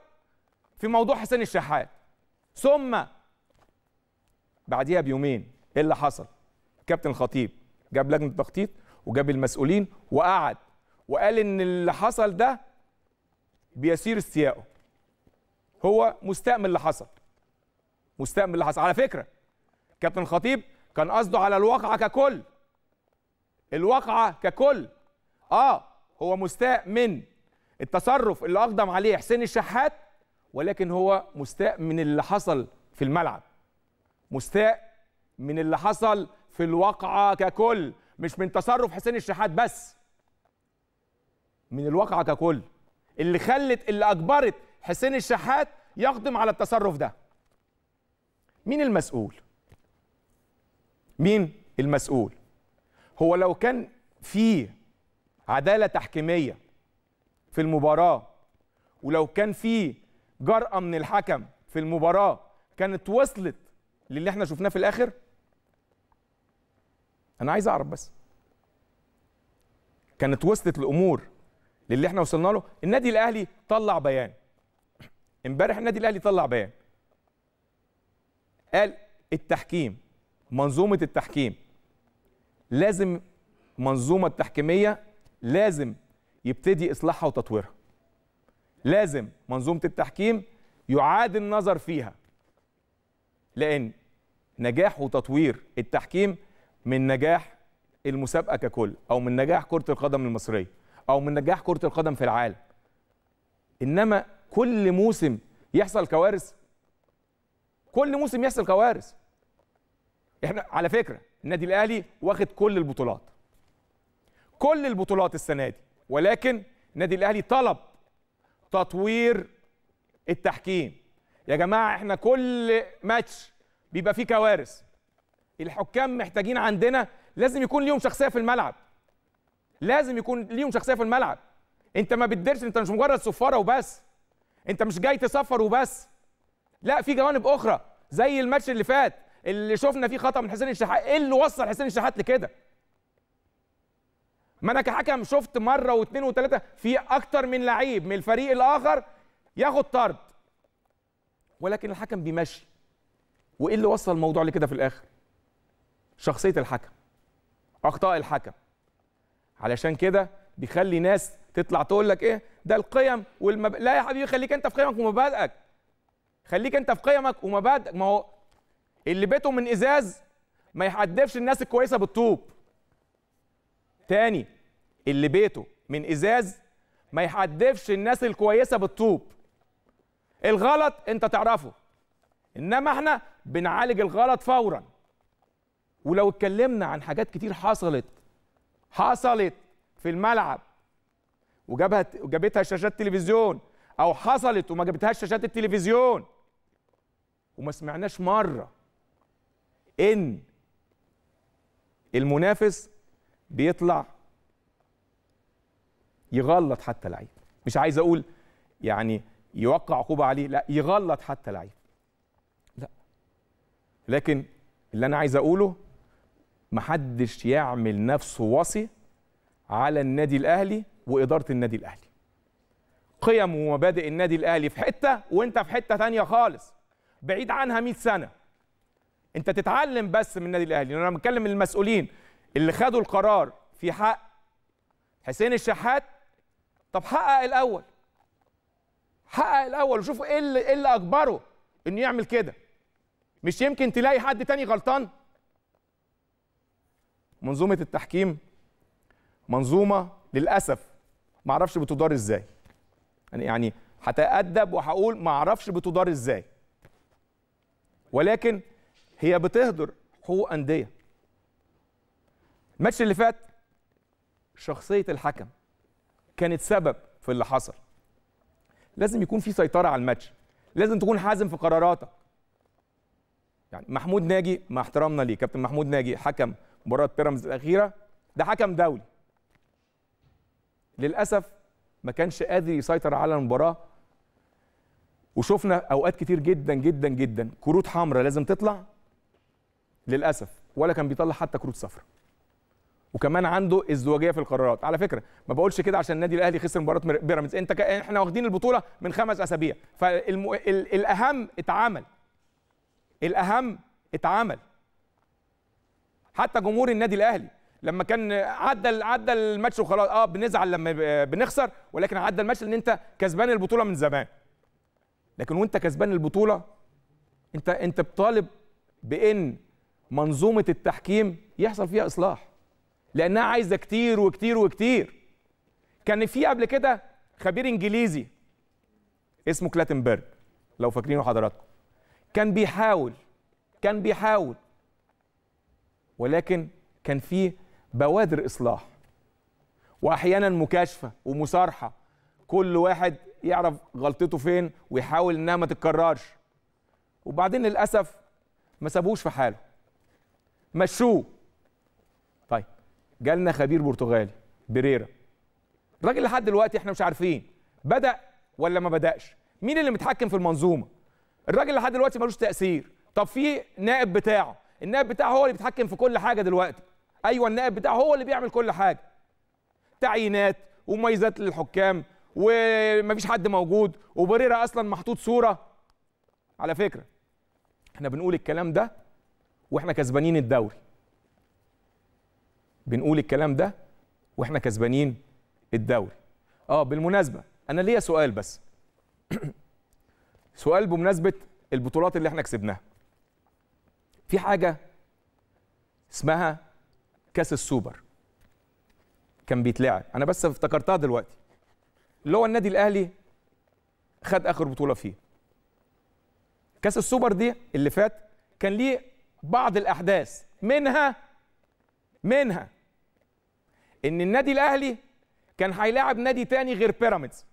في موضوع حسين الشحات ثم بعديها بيومين ايه اللي حصل كابتن الخطيب جاب لجنه التخطيط وجاب المسؤولين وقعد وقال ان اللي حصل ده بيسير استيائه هو مستأمن اللي حصل مستأمن اللي حصل على فكره كابتن الخطيب كان قصده على الواقعه ككل الواقعه ككل اه هو مستاء من التصرف اللي اقدم عليه حسين الشحات ولكن هو مستاء من اللي حصل في الملعب مستاء من اللي حصل في الواقعه ككل مش من تصرف حسين الشحات بس من الواقعه ككل اللي خلت اللي اجبرت حسين الشحات يقدم على التصرف ده مين المسؤول مين المسؤول هو لو كان في عداله تحكيميه في المباراه ولو كان في جرأه من الحكم في المباراه كانت وصلت للي احنا شفناه في الاخر انا عايز اعرف بس كانت وصلت الامور للي احنا وصلنا له النادي الاهلي طلع بيان امبارح النادي الاهلي طلع بيان قال التحكيم منظومه التحكيم لازم منظومه التحكيميه لازم يبتدي اصلاحها وتطويرها لازم منظومه التحكيم يعاد النظر فيها لان نجاح وتطوير التحكيم من نجاح المسابقه ككل او من نجاح كره القدم المصريه او من نجاح كره القدم في العالم انما كل موسم يحصل كوارث كل موسم يحصل كوارث احنا على فكره النادي الاهلي واخد كل البطولات كل البطولات السنه دي ولكن النادي الاهلي طلب تطوير التحكيم يا جماعه احنا كل ماتش بيبقى فيه كوارث الحكام محتاجين عندنا لازم يكون ليهم شخصيه في الملعب لازم يكون ليهم شخصيه في الملعب انت ما بتديرش انت مش مجرد صفاره وبس انت مش جاي تصفر وبس لا في جوانب اخرى زي الماتش اللي فات اللي شفنا فيه خطا من حسين الشحات ايه اللي وصل حسين الشحات لكده ما انا كحكم شفت مره واثنين وثلاثه في اكتر من لعيب من الفريق الاخر ياخد طرد ولكن الحكم بيمشي وايه اللي وصل الموضوع لكده في الاخر شخصيه الحكم اخطاء الحكم علشان كده بيخلي ناس تطلع تقول لك ايه ده القيم والمب... لا يا حبيبي خليك انت في قيمك ومبادئك خليك انت في قيمك ومبادئك ما هو اللي بيته من ازاز ما يحدفش الناس الكويسه بالطوب تاني اللي بيته من ازاز ما يحدفش الناس الكويسه بالطوب الغلط انت تعرفه انما احنا بنعالج الغلط فورا ولو اتكلمنا عن حاجات كتير حصلت حصلت في الملعب وجابها وجابتها شاشات تلفزيون او حصلت وما جابتهاش شاشات التلفزيون وما سمعناش مره ان المنافس بيطلع يغلط حتى لعيب مش عايز اقول يعني يوقع عقوبه عليه لا يغلط حتى لعيب لا لكن اللي انا عايز اقوله محدش يعمل نفسه وصي على النادي الاهلي واداره النادي الاهلي قيم ومبادئ النادي الاهلي في حته وانت في حته ثانيه خالص بعيد عنها 100 سنه انت تتعلم بس من النادي الاهلي انا بتكلم المسؤولين اللي خدوا القرار في حق حسين الشحات طب حقق الاول حقق الاول وشوفوا ايه اللي ايه اللي اجبره انه يعمل كده مش يمكن تلاقي حد تاني غلطان منظومه التحكيم منظومه للاسف ما اعرفش بتدار ازاي يعني يعني هتأدب وهقول ما اعرفش بتدار ازاي ولكن هي بتهدر حقوق انديه الماتش اللي فات شخصيه الحكم كانت سبب في اللي حصل لازم يكون في سيطره على الماتش لازم تكون حازم في قراراتك يعني محمود ناجي مع احترامنا ليه كابتن محمود ناجي حكم مباراه بيراميدز الاخيره ده حكم دولي للاسف ما كانش قادر يسيطر على المباراه وشفنا اوقات كتير جدا جدا جدا كروت حمراء لازم تطلع للاسف ولا كان بيطلع حتى كروت صفراء وكمان عنده ازدواجيه في القرارات على فكره ما بقولش كده عشان النادي الاهلي خسر مباراه بيراميدز انت ك... احنا واخدين البطوله من خمس اسابيع فالاهم اتعمل الاهم اتعمل حتى جمهور النادي الاهلي لما كان عدى عدى الماتش وخلاص اه بنزعل لما بنخسر ولكن عدى الماتش لان انت كسبان البطوله من زمان لكن وانت كسبان البطوله انت انت بطالب بان منظومه التحكيم يحصل فيها اصلاح لانها عايزه كتير وكتير وكتير كان في قبل كده خبير انجليزي اسمه كلاتنبرج لو فاكرينه حضراتكم كان بيحاول كان بيحاول ولكن كان في بوادر اصلاح واحيانا مكاشفه ومصارحه كل واحد يعرف غلطته فين ويحاول انها ما تتكررش وبعدين للاسف ما سابوش في حاله مشوه جالنا خبير برتغالي بريرا الراجل لحد دلوقتي احنا مش عارفين بدا ولا ما بداش مين اللي متحكم في المنظومه الراجل لحد دلوقتي ملوش تاثير طب في نائب بتاعه النائب بتاعه هو اللي بيتحكم في كل حاجه دلوقتي ايوه النائب بتاعه هو اللي بيعمل كل حاجه تعيينات ومميزات للحكام ومفيش حد موجود وبريرا اصلا محطوط صوره على فكره احنا بنقول الكلام ده واحنا كسبانين الدوري بنقول الكلام ده واحنا كسبانين الدوري اه بالمناسبه انا ليا سؤال بس سؤال بمناسبه البطولات اللي احنا كسبناها في حاجه اسمها كاس السوبر كان بيتلعب انا بس افتكرتها دلوقتي اللي هو النادي الاهلي خد اخر بطوله فيه كاس السوبر دي اللي فات كان ليه بعض الاحداث منها منها ان النادي الاهلي كان هيلاعب نادي تاني غير بيراميدز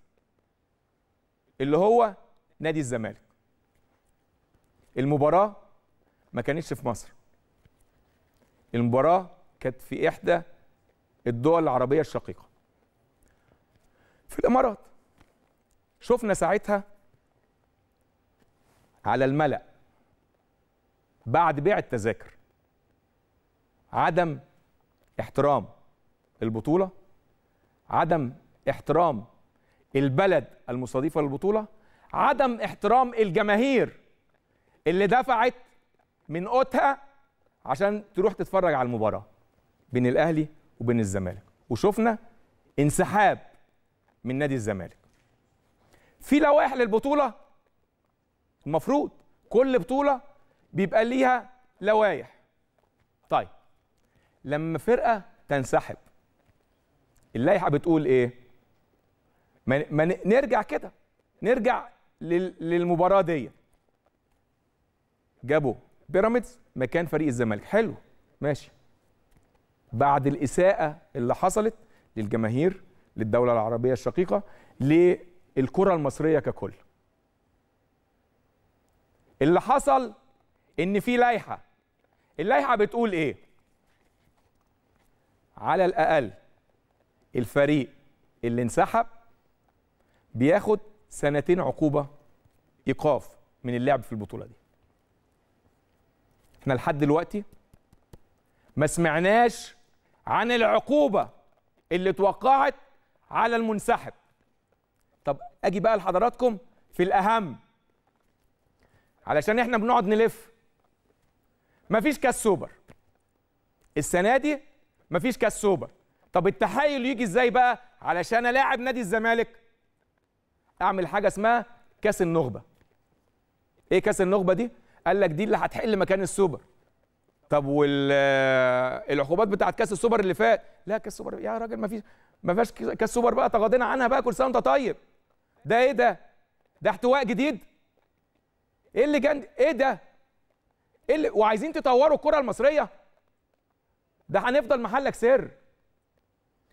اللي هو نادي الزمالك المباراه ما كانتش في مصر المباراه كانت في احدى الدول العربيه الشقيقه في الامارات شفنا ساعتها على الملأ بعد بيع التذاكر عدم احترام البطوله عدم احترام البلد المستضيفه للبطوله عدم احترام الجماهير اللي دفعت من قوتها عشان تروح تتفرج على المباراه بين الاهلي وبين الزمالك وشفنا انسحاب من نادي الزمالك في لوائح للبطوله المفروض كل بطوله بيبقى ليها لوائح طيب لما فرقه تنسحب اللائحه بتقول ايه ما, ما نرجع كده نرجع للمباراه دي جابوا بيراميدز مكان فريق الزمالك حلو ماشي بعد الاساءه اللي حصلت للجماهير للدوله العربيه الشقيقه للكره المصريه ككل اللي حصل ان في لائحه اللائحه بتقول ايه على الاقل الفريق اللي انسحب بياخد سنتين عقوبه ايقاف من اللعب في البطوله دي احنا لحد دلوقتي ما سمعناش عن العقوبه اللي اتوقعت على المنسحب طب اجي بقى لحضراتكم في الاهم علشان احنا بنقعد نلف مفيش كاس سوبر السنه دي مفيش كاس سوبر طب التحايل يجي ازاي بقى علشان الاعب نادي الزمالك اعمل حاجه اسمها كاس النخبه ايه كاس النخبه دي قال لك دي اللي هتحل مكان السوبر طب والعقوبات آه، بتاعت كاس السوبر اللي فات لا كاس السوبر يا راجل ما فيش ما فيهاش كاس سوبر بقى تغاضينا عنها بقى كل سنه وانت طيب ده ايه ده ده احتواء جديد ايه اللي جن ايه ده ايه اللي وعايزين تطوروا الكره المصريه ده هنفضل محلك سر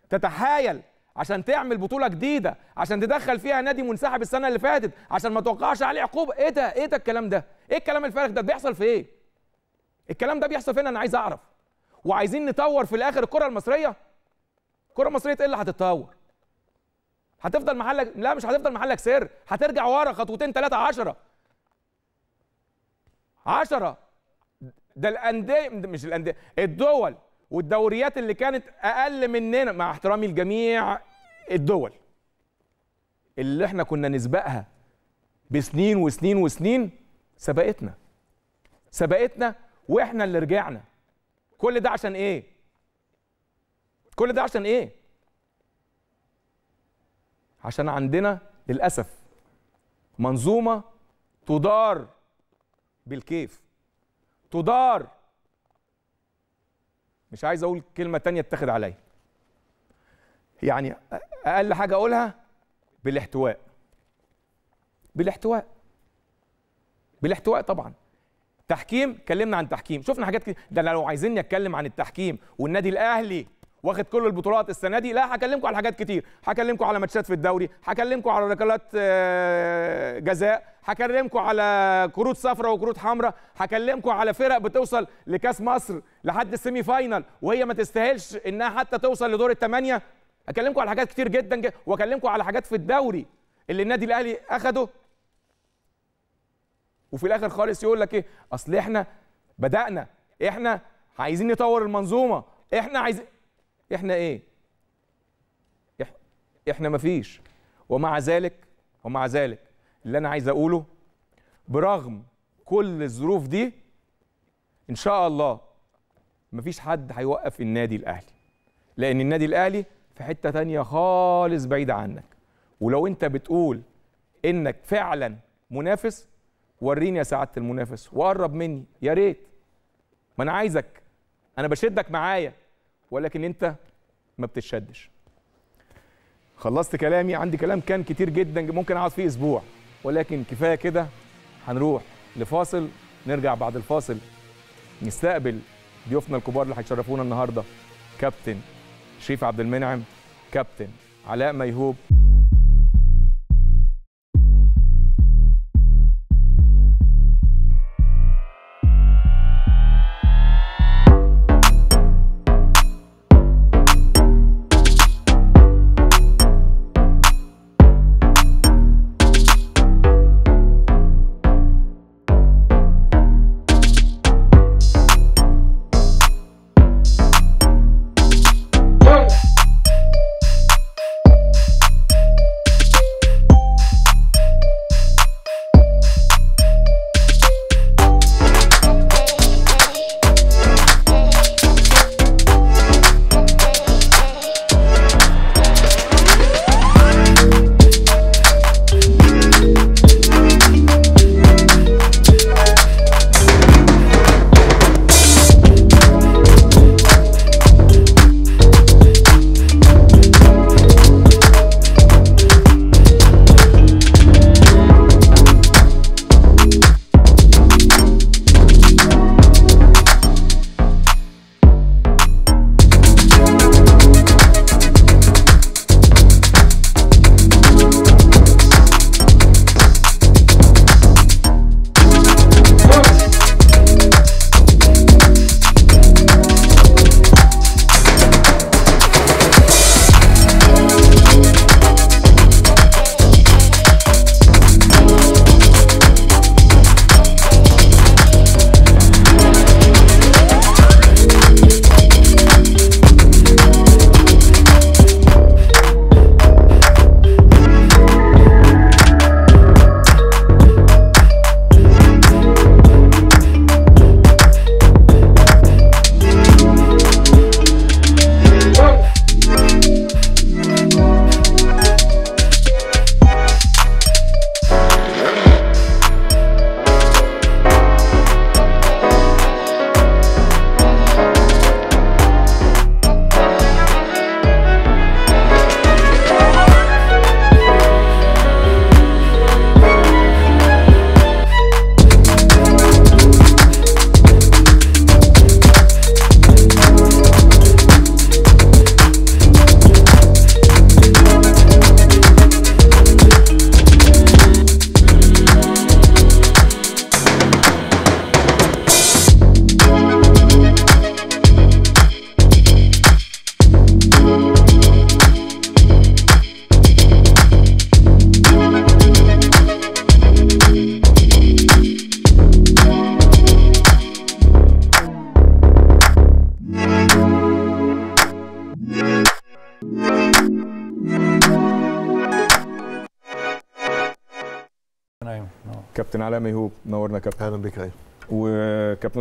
تتحايل عشان تعمل بطوله جديده عشان تدخل فيها نادي منسحب السنه اللي فاتت عشان ما توقعش عليه عقوبه ايه ده ايه ده الكلام ده ايه الكلام الفارغ ده بيحصل في ايه الكلام ده بيحصل فين انا عايز اعرف وعايزين نطور في الاخر الكره المصريه الكره المصريه ايه اللي هتتطور هتفضل محلك لا مش هتفضل محلك سر هترجع ورا خطوتين ثلاثه عشرة عشرة ده الانديه مش الانديه الدول والدوريات اللي كانت اقل مننا مع احترامي لجميع الدول اللي احنا كنا نسبقها بسنين وسنين وسنين سبقتنا سبقتنا واحنا اللي رجعنا كل ده عشان ايه كل ده عشان ايه عشان عندنا للاسف منظومه تدار بالكيف تدار مش عايز اقول كلمه تانية اتخذ عليا يعني اقل حاجه اقولها بالاحتواء بالاحتواء بالاحتواء طبعا تحكيم اتكلمنا عن تحكيم شفنا حاجات كده ده لو عايزين اتكلم عن التحكيم والنادي الاهلي واخد كل البطولات السنه دي لا هكلمكم على حاجات كتير هكلمكم على ماتشات في الدوري هكلمكم على ركلات آه، جزاء هكلمكم على كروت صفراء وكروت حمراء هكلمكم على فرق بتوصل لكاس مصر لحد السيمي فاينل وهي ما تستاهلش انها حتى توصل لدور الثمانيه اكلمكم على حاجات كتير جدا واكلمكم على حاجات في الدوري اللي النادي الاهلي اخده وفي الاخر خالص يقول لك ايه اصل احنا بدانا احنا عايزين نطور المنظومه احنا عايزين احنا ايه احنا مفيش ومع ذلك ومع ذلك اللي انا عايز اقوله برغم كل الظروف دي ان شاء الله مفيش حد هيوقف النادي الاهلي لان النادي الاهلي في حته تانية خالص بعيده عنك ولو انت بتقول انك فعلا منافس وريني يا سعاده المنافس وقرب مني يا ريت ما انا عايزك انا بشدك معايا ولكن انت ما بتتشدش خلصت كلامي عندي كلام كان كتير جدا ممكن اقعد فيه اسبوع ولكن كفايه كده هنروح لفاصل نرجع بعد الفاصل نستقبل ضيوفنا الكبار اللي هيشرفونا النهارده كابتن شريف عبد المنعم كابتن علاء ميهوب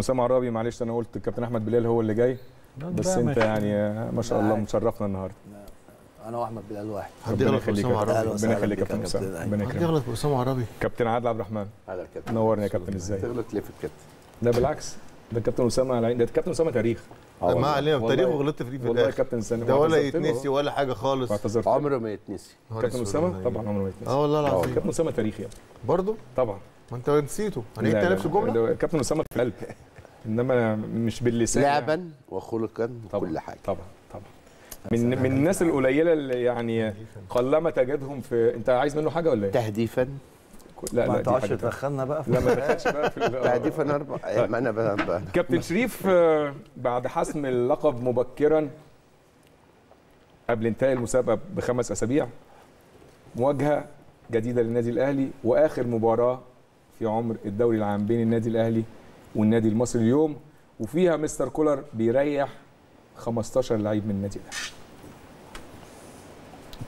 اسامه عرابي معلش انا قلت الكابتن احمد بلال هو اللي جاي بس انت يعني ما شاء الله مشرفنا النهارده انا واحمد بلال واحد ربنا يخليك ربنا يخليك كابتن اسامه ربنا يخليك يا كابتن عرابي كابتن عادل عبد الرحمن نورني يا كابتن ازاي تغلط ليه في الكابتن لا بالعكس ده كابتن اسامه على ده كابتن اسامه تاريخ ما آه، علينا تاريخ وغلطت في الاخر والله كابتن سامي ده ولا يتنسي ولا حاجه خالص عمره ما يتنسي كابتن اسامه طبعا عمره ما يتنسي اه والله آه، العظيم كابتن اسامه تاريخ برضه طبعا ما انت نسيته هنقيت نفس الجمله كابتن اسامه في القلب انما مش باللسان يعني. لعبا وخلقا وكل حاجه طبعا طبعا من من الناس القليله اللي يعني قلما تجدهم في انت عايز منه حاجه ولا ايه؟ تهديفا لا ما تقعدش تدخلنا بقى في لا ما دخلش بقى في تهديفا اربع إيه، ما انا كابتن شريف آه، بعد حسم اللقب مبكرا قبل انتهاء المسابقه بخمس اسابيع مواجهه جديده للنادي الاهلي واخر مباراه في عمر الدوري العام بين النادي الاهلي والنادي المصري اليوم وفيها مستر كولر بيريح 15 لعيب من النادي الاهلي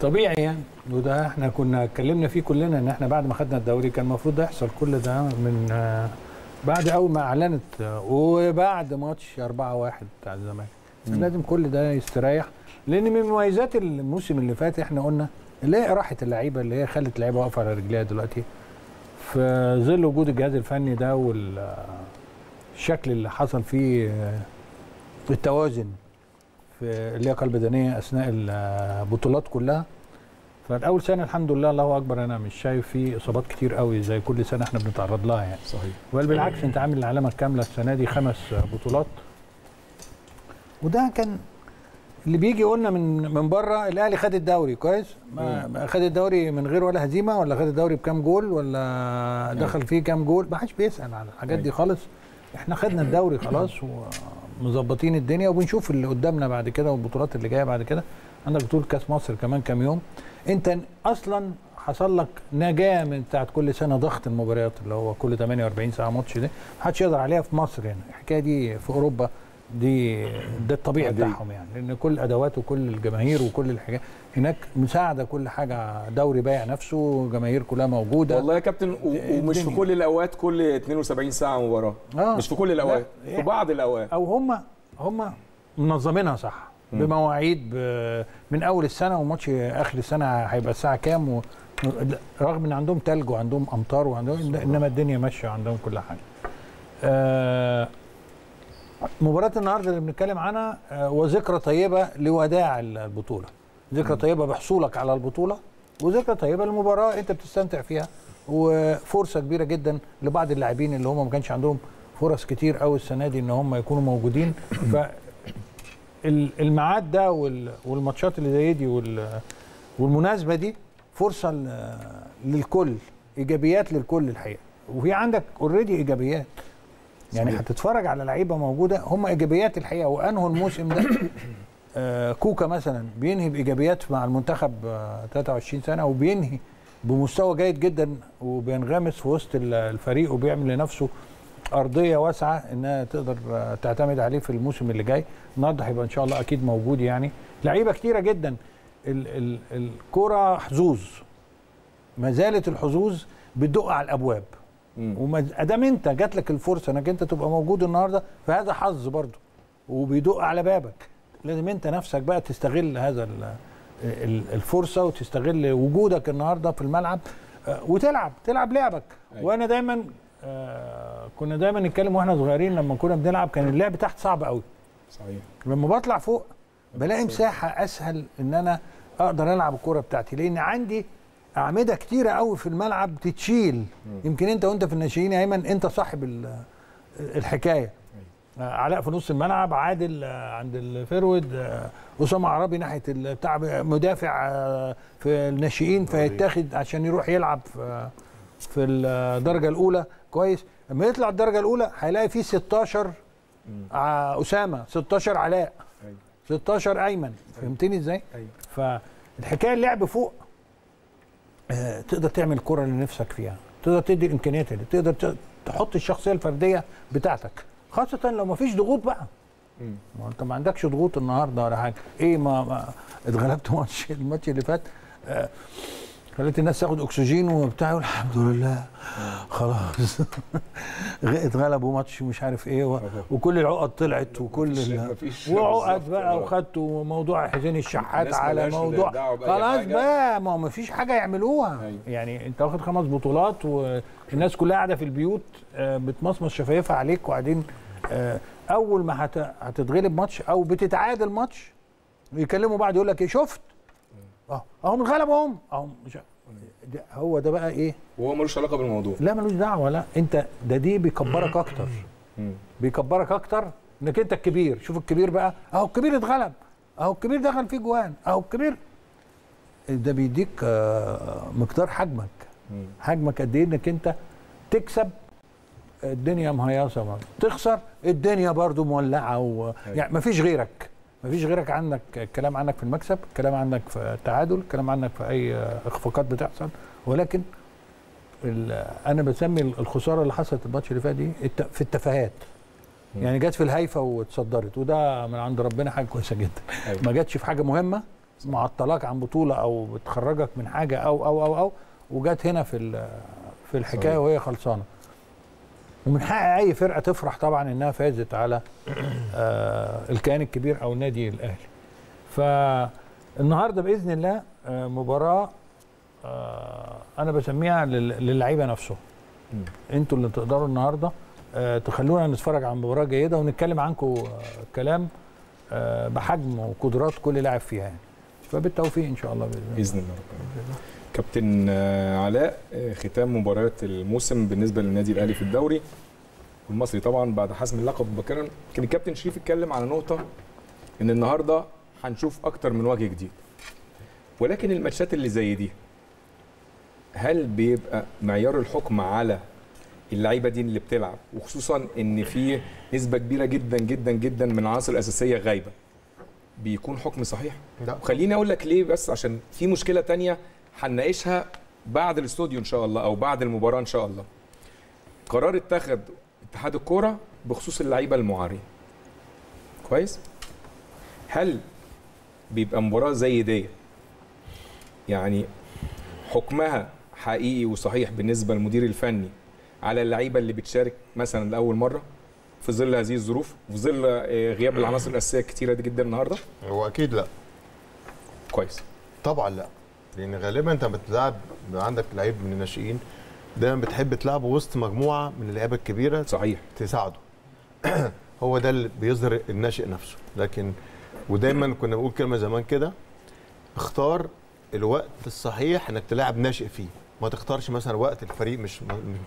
طبيعي يعني وده احنا كنا اتكلمنا فيه كلنا ان احنا بعد ما خدنا الدوري كان المفروض يحصل كل ده من آه، بعد اول ما اعلنت وبعد ماتش 4-1 بتاع الزمالك لازم كل ده يستريح لان من مميزات الموسم اللي فات احنا قلنا اللي هي راحه اللعيبه اللي هي خلت اللعيبه واقفه على رجليها دلوقتي في ظل وجود الجهاز الفني ده وال آه، الشكل اللي حصل فيه آه، التوازن في اللياقه البدنيه اثناء البطولات كلها فالاول سنه الحمد لله الله اكبر انا مش شايف فيه اصابات كتير قوي زي كل سنه احنا بنتعرض لها يعني صحيح بل بالعكس انت عامل العلامه الكامله السنه دي خمس بطولات وده كان اللي بيجي يقولنا من من بره الاهلي خد الدوري كويس ما خد الدوري من غير ولا هزيمه ولا خد الدوري بكام جول ولا دخل فيه كام جول ما حدش بيسال على الحاجات أيوة. دي خالص احنا خدنا الدوري خلاص ومظبطين الدنيا وبنشوف اللي قدامنا بعد كده والبطولات اللي جايه بعد كده عندك بطوله كاس مصر كمان كام يوم انت اصلا حصل لك نجاه من بتاعت كل سنه ضغط المباريات اللي هو كل 48 ساعه ماتش دي محدش يقدر عليها في مصر هنا يعني. الحكايه دي في اوروبا دي ده الطبيعي بتاعهم يعني لان كل ادوات وكل الجماهير وكل الحاجات هناك مساعده كل حاجه دوري بايع نفسه جماهير كلها موجوده والله يا كابتن ومش في كل الاوقات كل 72 ساعه مباراه آه مش في كل الاوقات في يعني بعض الاوقات او هم هم منظمينها صح بمواعيد من اول السنه وماتش اخر السنه هيبقى الساعه كام و... رغم ان عندهم تلج وعندهم امطار وعندهم انما الدنيا ماشيه عندهم كل حاجه. آه، مباراه النهارده اللي بنتكلم عنها آه، وذكرى طيبه لوداع البطوله. ذكرى طيبه بحصولك على البطوله وذكرى طيبه للمباراه انت بتستمتع فيها وفرصه كبيره جدا لبعض اللاعبين اللي هم ما كانش عندهم فرص كتير قوي السنه دي ان هم يكونوا موجودين ف الميعاد ده والماتشات اللي زي دي والمناسبه دي فرصه للكل ايجابيات للكل الحقيقه وفي عندك اوريدي ايجابيات يعني هتتفرج على لعيبه موجوده هم ايجابيات الحقيقه وانهوا الموسم ده آه، كوكا مثلا بينهي بايجابيات مع المنتخب 23 آه، سنه وبينهي بمستوى جيد جدا وبينغمس في وسط الفريق وبيعمل لنفسه ارضيه واسعه انها تقدر آه، تعتمد عليه في الموسم اللي جاي نضح يبقى ان شاء الله اكيد موجود يعني لعيبه كتيره جدا الكره حظوظ ما زالت الحظوظ بتدق على الابواب وما ادام انت جات لك الفرصه انك انت تبقى موجود النهارده فهذا حظ برضه وبيدق على بابك لازم انت نفسك بقى تستغل هذا الفرصه وتستغل وجودك النهارده في الملعب آه، وتلعب تلعب لعبك أيوة. وانا دايما آه، كنا دايما نتكلم واحنا صغيرين لما كنا بنلعب كان اللعب تحت صعب قوي صحيح لما بطلع فوق بلاقي مساحه اسهل ان انا اقدر العب الكوره بتاعتي لان عندي اعمده كتيره قوي في الملعب تتشيل يمكن انت وانت في الناشئين يا ايمن انت صاحب الحكايه آه، علاء في نص الملعب عادل آه، عند الفيرود آه، اسامه عربي ناحيه بتاع مدافع في الناشئين فيتاخد عشان يروح يلعب في في الدرجه الاولى كويس لما يطلع الدرجه الاولى هيلاقي فيه 16 اسامه 16 علاء 16 أيوة. ايمن فهمتني ازاي؟ أيوة. فالحكايه اللعب فوق تقدر تعمل الكره اللي نفسك فيها تقدر تدي الامكانيات اللي تقدر تحط الشخصيه الفرديه بتاعتك خاصه لو ما فيش ضغوط بقى ما انت ما عندكش ضغوط النهارده ولا حاجه ايه ما, ما اتغلبت ماتش الماتش اللي فات آه، خليت الناس تاخد اكسجين وبتاع الحمد لله خلاص اتغلبوا ماتش مش عارف ايه وكل العقد طلعت وكل وعقد بقى وخدت وموضوع حسين الشحات على موضوع خلاص بقى ما هو مفيش حاجه يعملوها أيوة. يعني انت واخد خمس بطولات و الناس كلها قاعده في البيوت آه، بتمصمص شفايفها عليك وبعدين آه، اول ما هتتغلب ماتش او بتتعادل ماتش يكلموا بعض يقول لك ايه شفت آه، اهو اهم اهو اهم مش هو ده بقى ايه وهو ملوش علاقه بالموضوع لا ملوش دعوه لا انت ده دي بيكبرك اكتر بيكبرك اكتر انك انت الكبير شوف الكبير بقى اهو الكبير اتغلب اهو الكبير دخل فيه جوان اهو الكبير ده بيديك مقدار حجمك حجمك قد ايه انك انت تكسب الدنيا مهيصه برضه تخسر الدنيا برضه مولعه و... أيوة. يعني مفيش غيرك مفيش غيرك عنك الكلام عنك في المكسب الكلام عنك في التعادل الكلام عنك في اي اخفاقات بتحصل ولكن انا بسمي الخساره اللي حصلت الماتش اللي فات دي في التفاهات يعني جت في الهايفه واتصدرت وده من عند ربنا حاجه كويسه جدا أيوة. ما جاتش في حاجه مهمه معطلاك عن بطوله او بتخرجك من حاجه او او او او وجت هنا في في الحكايه صحيح. وهي خلصانه ومن حق اي فرقه تفرح طبعا انها فازت على آه، الكيان الكبير او النادي الاهلي فالنهارده باذن الله آه، مباراه آه، انا بسميها للعيبه نفسهم انتوا اللي تقدروا النهارده تخلونا نتفرج على مباراه جيده ونتكلم عنكم كلام بحجم وقدرات كل لاعب فيها يعني فبالتوفيق ان شاء الله باذن الله باذن الله كابتن آه، علاء آه، ختام مباريات الموسم بالنسبه للنادي الاهلي في الدوري والمصري طبعا بعد حسم اللقب مبكرا كان الكابتن شريف اتكلم على نقطه ان النهارده هنشوف اكتر من وجه جديد ولكن الماتشات اللي زي دي هل بيبقى معيار الحكم على اللعيبه دي اللي بتلعب وخصوصا ان في نسبه كبيره جدا جدا جدا من العناصر الاساسيه غايبه بيكون حكم صحيح لا خليني اقول لك ليه بس عشان في مشكله تانية هنناقشها بعد الاستوديو ان شاء الله او بعد المباراه ان شاء الله قرار اتخذ اتحاد الكوره بخصوص اللعيبه المعارين كويس هل بيبقى مباراه زي دي يعني حكمها حقيقي وصحيح بالنسبه للمدير الفني على اللعيبه اللي بتشارك مثلا لاول مره في ظل هذه الظروف وفي ظل آه، غياب العناصر الاساسيه الكتيره دي جدا النهارده هو اكيد لا كويس طبعا لا لان غالبا انت بتلعب عندك لعيب من الناشئين دايما بتحب تلعبه وسط مجموعه من اللعيبه الكبيره صحيح تساعده هو ده اللي بيظهر الناشئ نفسه لكن ودايما كنا بنقول كلمه زمان كده اختار الوقت الصحيح انك تلاعب ناشئ فيه ما تختارش مثلا وقت الفريق مش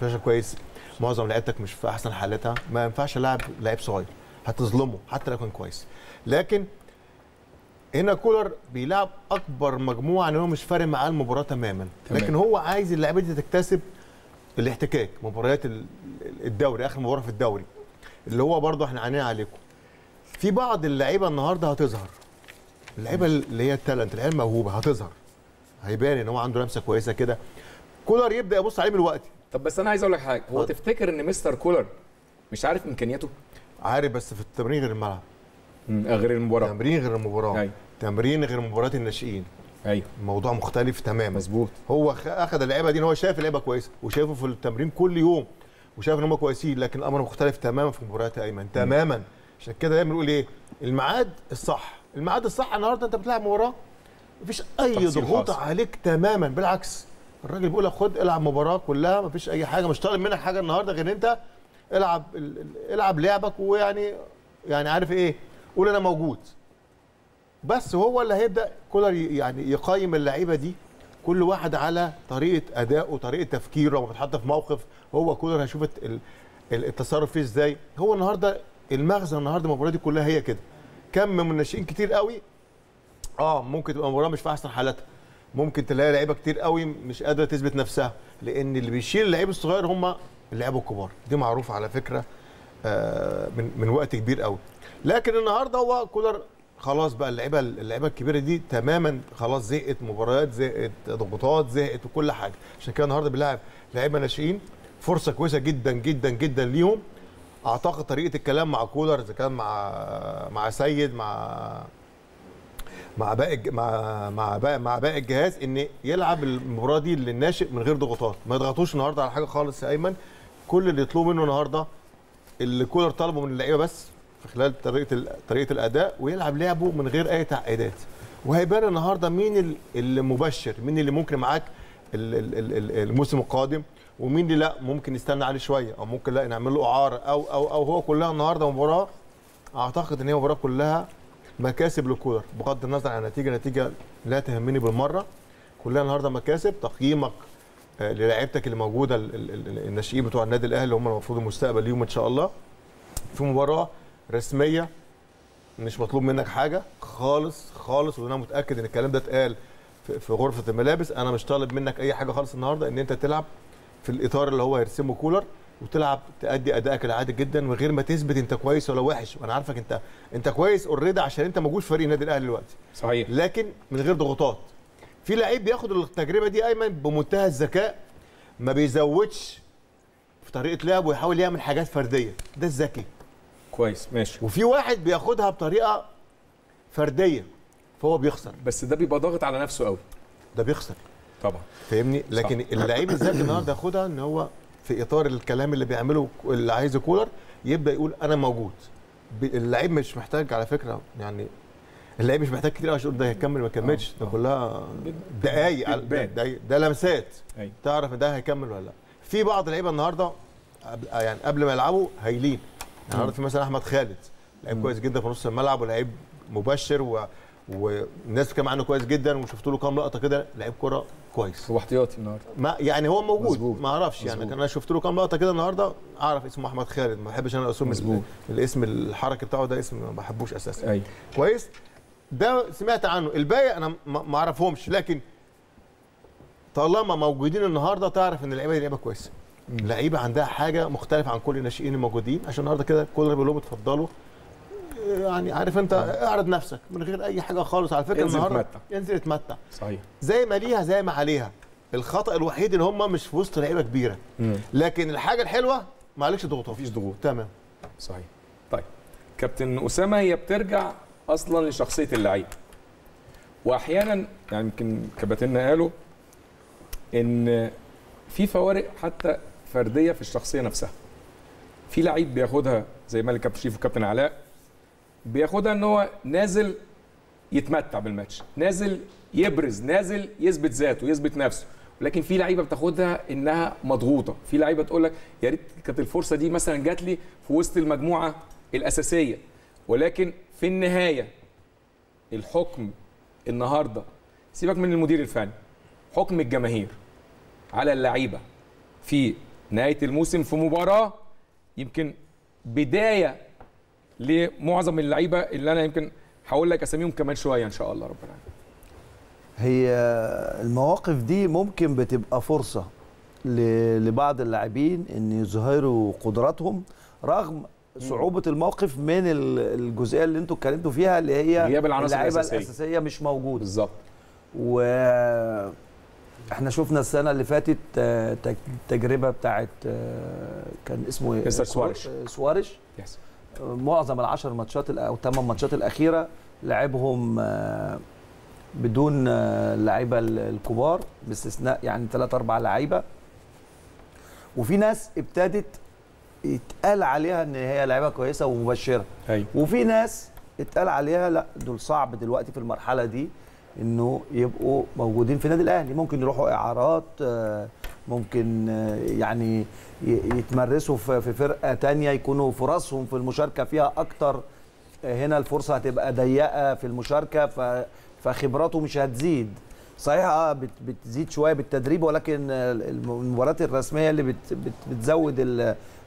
مش كويس معظم لعيبتك مش في احسن حالتها ما ينفعش لاعب لعيب صغير هتظلمه حتى لو كان كويس لكن هنا كولر بيلعب اكبر مجموعه ان يعني هو مش فارق معاه المباراه تماما تمام. لكن هو عايز اللعيبه دي تكتسب الاحتكاك مباريات الدوري اخر مباراه في الدوري اللي هو برضه احنا عانينا عليكم في بعض اللعيبه النهارده هتظهر اللعيبه اللي هي التالنت اللعيبه الموهوبه هتظهر هيبان ان هو عنده لمسه كويسه كده كولر يبدا يبص عليه الوقت طب بس انا عايز اقول لك حاجه هو تفتكر ان مستر كولر مش عارف امكانياته عارف بس في التمرين غير الملعب آه، غير المباراه تمرين غير المباراه أيوة. تمرين غير مباراه الناشئين ايوه الموضوع مختلف تماما مظبوط هو اخذ اللعيبه دي ان هو شايف اللعيبه كويسه وشايفه في التمرين كل يوم وشايف ان هم كويسين لكن الامر مختلف تماما في مباريات ايمن تماما عشان كده دايما بنقول ايه الميعاد الصح الميعاد الصح النهارده انت بتلعب مباراه مفيش اي ضغوط عليك تماما بالعكس الراجل بيقول لك خد العب مباراه كلها مفيش اي حاجه مش طالب منك حاجه النهارده غير انت العب العب لعبك ويعني يعني عارف ايه قول انا موجود بس هو اللي هيبدا كولر يعني يقيم اللعيبه دي كل واحد على طريقه اداء طريقه تفكيره لما بيتحط في موقف هو كولر هيشوف التصرف فيه ازاي هو النهارده المغزى النهارده المباراه دي كلها هي كده كم من الناشئين كتير قوي اه ممكن تبقى مباراه مش في احسن حالاتها ممكن تلاقي لعيبه كتير قوي مش قادره تثبت نفسها لان اللي بيشيل اللعيب الصغير هم اللعيبه الكبار دي معروفه على فكره آه، من من وقت كبير قوي لكن النهارده هو كولر خلاص بقى اللعيبه اللعيبه الكبيره دي تماما خلاص زهقت مباريات زهقت ضغوطات زهقت وكل حاجه عشان كده النهارده بيلعب لعيبه ناشئين فرصه كويسه جدا جدا جدا ليهم اعتقد طريقه الكلام مع كولر اذا كان مع مع سيد مع مع باقي مع مع باقي مع باقي الجهاز ان يلعب المباراه دي للناشئ من غير ضغوطات ما يضغطوش النهارده على حاجه خالص يا ايمن كل اللي يطلبوا منه النهارده اللي كولر طلبه من اللعيبه بس في خلال طريقه طريقه الاداء ويلعب لعبه من غير اي تعقيدات وهيبان النهارده مين المبشر مين اللي ممكن معاك الموسم القادم ومين اللي لا ممكن نستنى عليه شويه او ممكن لا نعمل له اعاره او او او هو كلها النهارده مباراه اعتقد ان هي مباراه كلها مكاسب لكولر بغض النظر عن النتيجه نتيجه لا تهمني بالمره كلها النهارده مكاسب تقييمك آه، للاعيبتك اللي موجوده الناشئين بتوع النادي الاهلي اللي هم المفروض المستقبل ليهم ان شاء الله في مباراه رسميه مش مطلوب منك حاجه خالص خالص وانا متاكد ان الكلام ده اتقال في غرفه الملابس انا مش طالب منك اي حاجه خالص النهارده ان انت تلعب في الاطار اللي هو هيرسمه كولر وتلعب تادي ادائك العادي جدا من غير ما تثبت انت كويس ولا وحش وانا عارفك انت انت كويس اوريدي عشان انت موجود في فريق النادي الاهلي دلوقتي صحيح لكن من غير ضغوطات في لعيب بياخد التجربه دي ايمن بمنتهى الذكاء ما بيزودش في طريقه لعبه ويحاول يعمل حاجات فرديه ده الذكي كويس ماشي وفي واحد بياخدها بطريقه فرديه فهو بيخسر بس ده بيبقى ضاغط على نفسه قوي ده بيخسر طبعا فاهمني لكن اللعيب الذكي النهارده ياخدها ان هو في اطار الكلام اللي بيعمله اللي عايزه كولر يبدا يقول انا موجود اللعيب مش محتاج على فكره يعني اللعيب مش محتاج كتير عشان ده هيكمل ما كملش آه. آه. ده كلها دقايق ده لمسات تعرف ده هيكمل ولا لا في بعض اللعيبه النهارده آه، يعني قبل ما يلعبوا هايلين يعني النهارده في مثلا احمد خالد لعيب كويس جدا في نص الملعب ولعيب مبشر و... والناس بتتكلم عنه كويس جدا وشفت له كام لقطه كده لعيب كره كويس هو احتياطي النهارده ما يعني هو موجود مزبوط. ما اعرفش يعني انا شفت له كام لقطه كده النهارده اعرف اسمه احمد خالد ما بحبش انا اسم الاسم الحركي بتاعه ده اسم ما بحبوش اساسا أي. كويس ده سمعت عنه الباقي انا ما اعرفهمش لكن طالما موجودين النهارده تعرف ان اللعيبه دي لعيبه كويسه لعيبه عندها حاجه مختلفه عن كل الناشئين الموجودين عشان النهارده كده كل بيقول لهم اتفضلوا يعني عارف انت اعرض نفسك من غير اي حاجه خالص على فكره النهارده انزل اتمتع صحيح زي ما ليها زي ما عليها الخطا الوحيد ان هم مش في وسط لعيبه كبيره مم. لكن الحاجه الحلوه ما عليكش ضغوطات مفيش ضغوط تمام صحيح طيب كابتن اسامه هي بترجع اصلا لشخصيه اللعيب واحيانا يعني يمكن كباتننا قالوا ان في فوارق حتى فرديه في الشخصيه نفسها في لعيب بياخدها زي مالك كابتن شريف وكابتن علاء بياخدها ان هو نازل يتمتع بالماتش نازل يبرز نازل يثبت ذاته يثبت نفسه ولكن في لعيبه بتاخدها انها مضغوطه في لعيبه تقول لك يا ريت كانت الفرصه دي مثلا جات لي في وسط المجموعه الاساسيه ولكن في النهايه الحكم النهارده سيبك من المدير الفني حكم الجماهير على اللعيبه في نهايه الموسم في مباراه يمكن بدايه لمعظم اللعيبه اللي انا يمكن هقول لك اساميهم كمان شويه ان شاء الله رب العالمين. هي المواقف دي ممكن بتبقى فرصه لبعض اللاعبين ان يظهروا قدراتهم رغم صعوبه الموقف من الجزئيه اللي انتوا اتكلمتوا فيها اللي هي غياب العناصر الاساسيه الاساسيه مش موجوده بالظبط و احنا شفنا السنه اللي فاتت آه، تجربه بتاعت آه، كان اسمه ايه سوارش سوارش يس معظم العشر ماتشات او الثمان ماتشات الاخيره لعبهم آه، بدون اللعيبه الكبار باستثناء يعني ثلاث اربع لعيبه وفي ناس ابتدت اتقال عليها ان هي لعيبه كويسه ومبشره أيوة. وفي ناس اتقال عليها لا دول صعب دلوقتي في المرحله دي انه يبقوا موجودين في النادي الاهلي ممكن يروحوا اعارات آه، ممكن آه، يعني يتمرسوا في فرقه تانية يكونوا فرصهم في المشاركه فيها اكتر آه، هنا الفرصه هتبقى ضيقه في المشاركه فخبراته مش هتزيد صحيح اه بتزيد شويه بالتدريب ولكن المباريات الرسميه اللي بت بت بتزود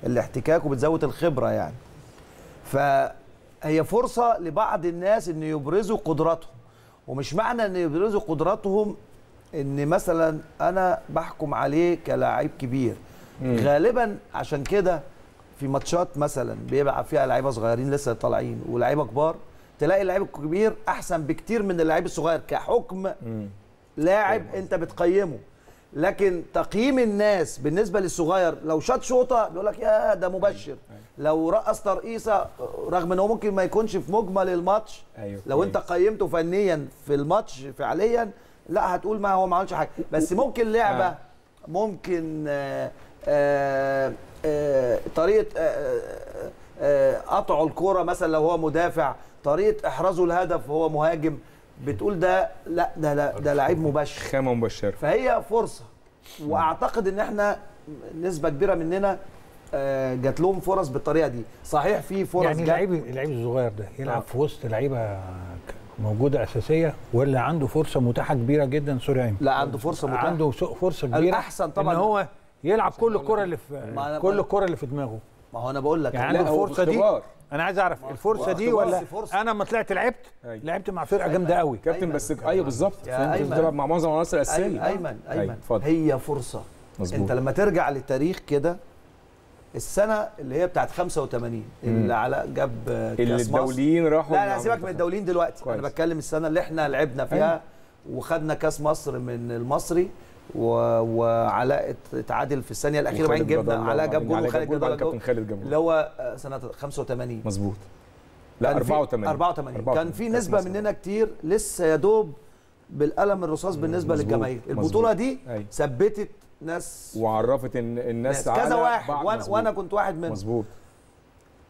الاحتكاك وبتزود الخبره يعني فهي فرصه لبعض الناس ان يبرزوا قدراتهم ومش معنى ان يبرزوا قدراتهم ان مثلا انا بحكم عليه كلاعب كبير مم. غالبا عشان كده في ماتشات مثلا بيبقى فيها لعيبه صغيرين لسه طالعين ولاعيبه كبار تلاقي اللعيب الكبير احسن بكتير من اللعيب الصغير كحكم مم. لاعب انت بتقيمه لكن تقييم الناس بالنسبه للصغير لو شاط شوطه بيقول لك يا ده مبشر أيوة، أيوة. لو رقص ترقيصه رغم انه ممكن ما يكونش في مجمل الماتش أيوة، لو انت قيمته فنيا في الماتش فعليا لا هتقول ما هو ما عملش حاجه بس ممكن لعبه آه. ممكن آه، آه، طريقه قطعه الكوره مثلا لو هو مدافع طريقه احرازه الهدف هو مهاجم بتقول ده لا ده لا ده لعيب مباشر خامه مباشره فهي فرصه واعتقد ان احنا نسبه كبيره مننا آه، جات لهم فرص بالطريقه دي صحيح في فرص يعني اللعيب اللعيب الصغير ده يلعب آه. في وسط لعيبه موجوده اساسيه ولا عنده فرصه متاحه كبيره جدا سوري عيم. لا عنده فرصه متاحه عنده فرصه كبيره الاحسن طبعا ان هو يلعب كل الكره اللي في كل الكره اللي في دماغه ما هو انا بقول لك يعني الفرصه دي انا عايز اعرف الفرصه دي ولا فرصة. انا لما طلعت لعبت أيوة. لعبت مع فرقه جامده قوي كابتن بس ايوه بالظبط انت بتلعب مع معظم العناصر الاساسيه ايمن ايمن هي فرصه مزبوط. انت لما ترجع للتاريخ كده السنه اللي هي بتاعت 85 اللي علاء جاب اللي الدوليين راحوا لا لا سيبك من الدوليين دلوقتي كويس. انا بتكلم السنه اللي احنا لعبنا فيها أيوة. وخدنا كاس مصر من المصري وعلاء اتعادل في الثانيه الاخيره بعدين جبنا علاء جاب جول وخالد جاب جول اللي هو سنه 85 مظبوط لا 84 84 كان في نسبه مننا كتير لسه يا دوب بالقلم الرصاص بالنسبه للجماهير البطوله دي ثبتت ناس وعرفت الناس على كذا واحد وانا كنت واحد منهم مظبوط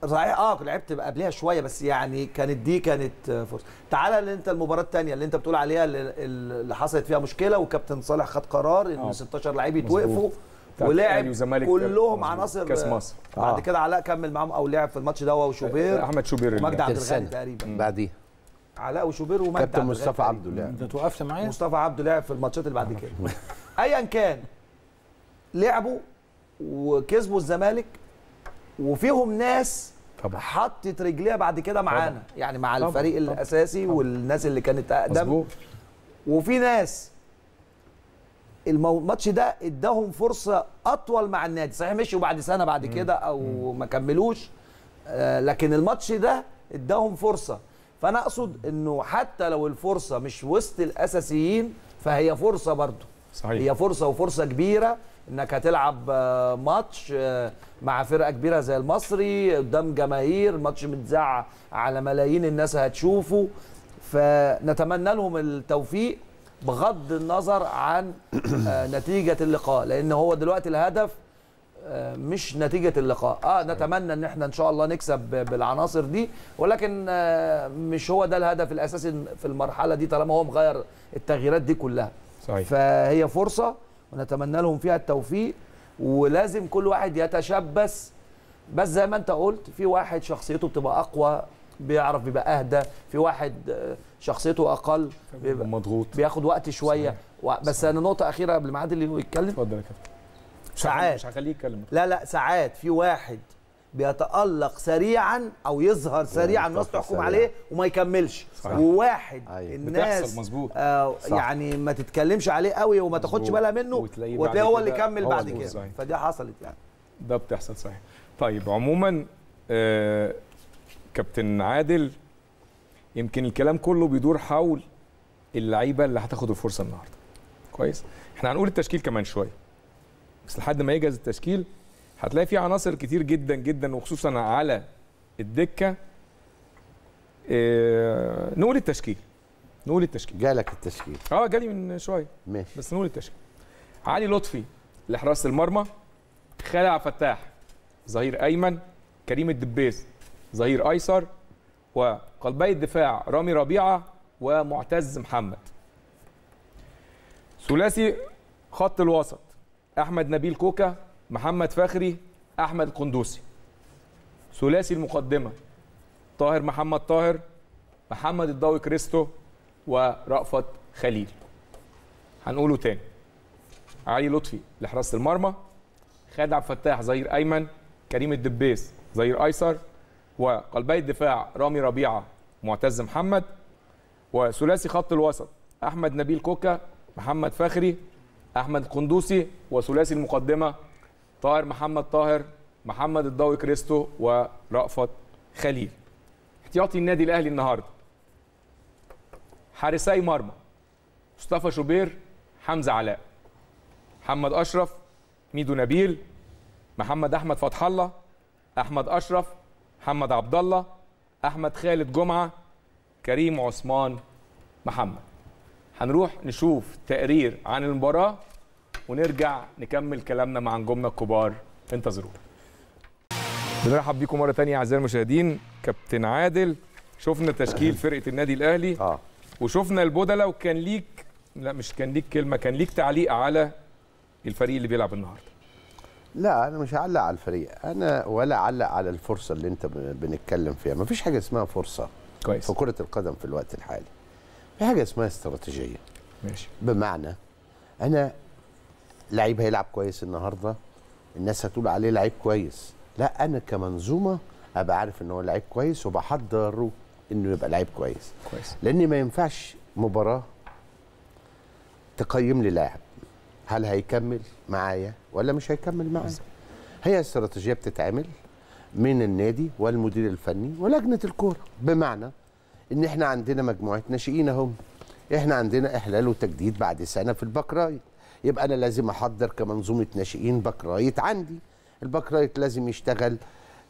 صحيح اه لعبت قبلها شويه بس يعني كانت دي كانت فرصه تعالى اللي انت المباراه الثانيه اللي انت بتقول عليها اللي حصلت فيها مشكله وكابتن صالح خد قرار ان 16 آه. لعيب يتوقفوا ولعب كلهم عناصر كاس مصر آه. بعد كده علاء كمل معاهم او لعب في الماتش ده هو وشوبير آه، احمد شوبير ومجد عبد الغني تقريبا بعديها علاء وشوبير ومجدي كابتن مصطفى عبده لعب انت توقفت معايا مصطفى عبده لعب في الماتشات اللي بعد كده ايا كان لعبوا وكسبوا الزمالك وفيهم ناس طبعا حطت رجليها بعد كده معانا يعني مع طبعًا. الفريق طبعًا. الاساسي طبعًا. والناس اللي كانت اقدم مظبوط وفي ناس الماتش ده اداهم فرصه اطول مع النادي صحيح مشوا بعد سنه بعد كده او ما كملوش آه لكن الماتش ده اداهم فرصه فانا اقصد انه حتى لو الفرصه مش وسط الاساسيين فهي فرصه برضه صحيح هي فرصه وفرصه كبيره انك هتلعب آه، ماتش آه، مع فرقه كبيره زي المصري قدام جماهير ماتش متذاع على ملايين الناس هتشوفه فنتمنى لهم التوفيق بغض النظر عن آه، نتيجه اللقاء لان هو دلوقتي الهدف مش نتيجه اللقاء اه نتمنى ان احنا ان شاء الله نكسب بالعناصر دي ولكن مش هو ده الهدف الاساسي في المرحله دي طالما هو مغير التغييرات دي كلها صحيح. فهي فرصه ونتمنى لهم فيها التوفيق ولازم كل واحد يتشبث بس زي ما انت قلت في واحد شخصيته بتبقى اقوى بيعرف بيبقى اهدى في واحد آه، شخصيته اقل بيبقى مضغوط بياخد وقت شويه صحيح. بس صحيح. انا نقطه اخيره قبل ما عادل يتكلم اتفضل يا كابتن ساعات مش هخليه يتكلم لا لا ساعات في واحد بيتالق سريعا او يظهر سريعا الناس تحكم عليه وما يكملش صحيح. وواحد أيه. الناس مظبوط آه يعني ما تتكلمش عليه قوي وما تاخدش بالها منه وتلاقيه هو اللي كمل بعد كده صحيح. فدي حصلت يعني ده بتحصل صحيح طيب عموما آه كابتن عادل يمكن الكلام كله بيدور حول اللعيبه اللي هتاخد الفرصه النهارده كويس احنا هنقول التشكيل كمان شويه بس لحد ما يجهز التشكيل هتلاقي في عناصر كتير جدا جدا وخصوصا على الدكه إيه نقول التشكيل نقول التشكيل جالك التشكيل اه جالي من شويه ماشي بس نقول التشكيل علي لطفي لحراسه المرمى خالع فتاح ظهير ايمن كريم الدبيس ظهير ايسر وقلبي الدفاع رامي ربيعه ومعتز محمد ثلاثي خط الوسط احمد نبيل كوكا محمد فخري احمد قندوسي ثلاثي المقدمه طاهر محمد طاهر محمد الضوي كريستو ورأفت خليل هنقوله تاني علي لطفي لحراسه المرمى خالد عبد الفتاح ظهير ايمن كريم الدبيس ظهير ايسر وقلبي الدفاع رامي ربيعه معتز محمد وثلاثي خط الوسط احمد نبيل كوكا محمد فخري احمد قندوسي وثلاثي المقدمه طاهر محمد طاهر محمد الضوي كريستو ورأفت خليل احتياطي النادي الاهلي النهارده حارسي مرمى مصطفى شوبير حمزه علاء محمد اشرف ميدو نبيل محمد احمد فتح الله احمد اشرف محمد عبد الله احمد خالد جمعه كريم عثمان محمد هنروح نشوف تقرير عن المباراه ونرجع نكمل كلامنا مع نجومنا الكبار انتظرونا بنرحب بيكم مره ثانيه اعزائي المشاهدين كابتن عادل شفنا تشكيل فرقه النادي الاهلي اه وشفنا البودله وكان ليك لا مش كان ليك كلمه كان ليك تعليق على الفريق اللي بيلعب النهارده لا انا مش هعلق على الفريق انا ولا اعلق على الفرصه اللي انت بنتكلم فيها مفيش حاجه اسمها فرصه كويس في كره القدم في الوقت الحالي في حاجه اسمها استراتيجيه ماشي بمعنى انا لعيب هيلعب كويس النهارده الناس هتقول عليه لعيب كويس لا انا كمنظومه ابقى عارف ان هو لعيب كويس وبحضره انه يبقى لعيب كويس كويس لان ما ينفعش مباراه تقيم لي لاعب هل هيكمل معايا ولا مش هيكمل معايا هي استراتيجيه بتتعمل من النادي والمدير الفني ولجنه الكوره بمعنى ان احنا عندنا مجموعه ناشئين اهم احنا عندنا احلال وتجديد بعد سنه في البكراي يبقى انا لازم احضر كمنظومه ناشئين بكرايت عندي البكرايت لازم يشتغل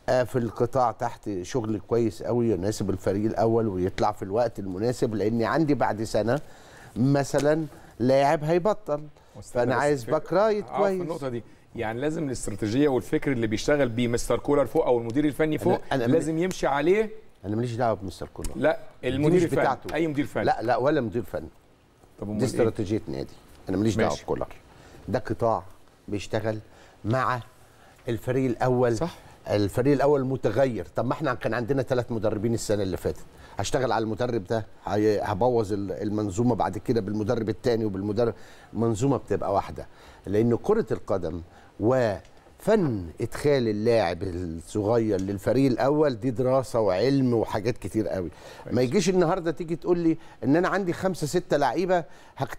آه، في القطاع تحت شغل كويس قوي يناسب الفريق الاول ويطلع في الوقت المناسب لاني عندي بعد سنه مثلا لاعب هيبطل فانا عايز باك رايت آه، كويس في النقطه دي يعني لازم الاستراتيجيه والفكر اللي بيشتغل بيه مستر كولر فوق او المدير الفني فوق أنا أنا لازم يمشي عليه انا ماليش دعوه بمستر كولر لا المدير الفني اي مدير فني لا لا ولا مدير فني طب دي إيه؟ استراتيجيه إيه؟ نادي انا ماليش دعوه بكولر ده قطاع بيشتغل مع الفريق الاول صح الفريق الاول متغير طب ما احنا كان عندنا ثلاث مدربين السنه اللي فاتت هشتغل على المدرب ده هبوظ المنظومه بعد كده بالمدرب الثاني وبالمدرب منظومه بتبقى واحده لان كره القدم و فن ادخال اللاعب الصغير للفريق الاول دي دراسه وعلم وحاجات كتير قوي ما يجيش النهارده تيجي تقول لي ان انا عندي خمسة ستة لعيبه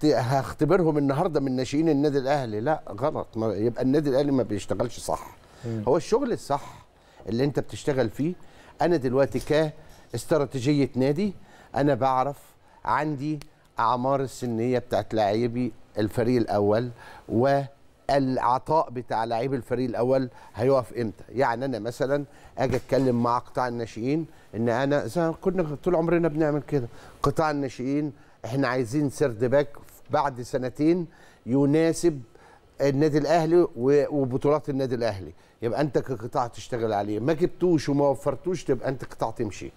هختبرهم النهارده من ناشئين النادي الاهلي لا غلط ما يبقى النادي الاهلي ما بيشتغلش صح هو الشغل الصح اللي انت بتشتغل فيه انا دلوقتي كاستراتيجيه نادي انا بعرف عندي اعمار السنيه بتاعت لاعبي الفريق الاول و العطاء بتاع لعيب الفريق الاول هيقف امتى يعني انا مثلا اجي اتكلم مع قطاع الناشئين ان انا زي كنا طول عمرنا بنعمل كده قطاع الناشئين احنا عايزين سرد باك بعد سنتين يناسب النادي الاهلي وبطولات النادي الاهلي يبقى انت كقطاع تشتغل عليه ما جبتوش وما وفرتوش تبقى انت قطاع تمشي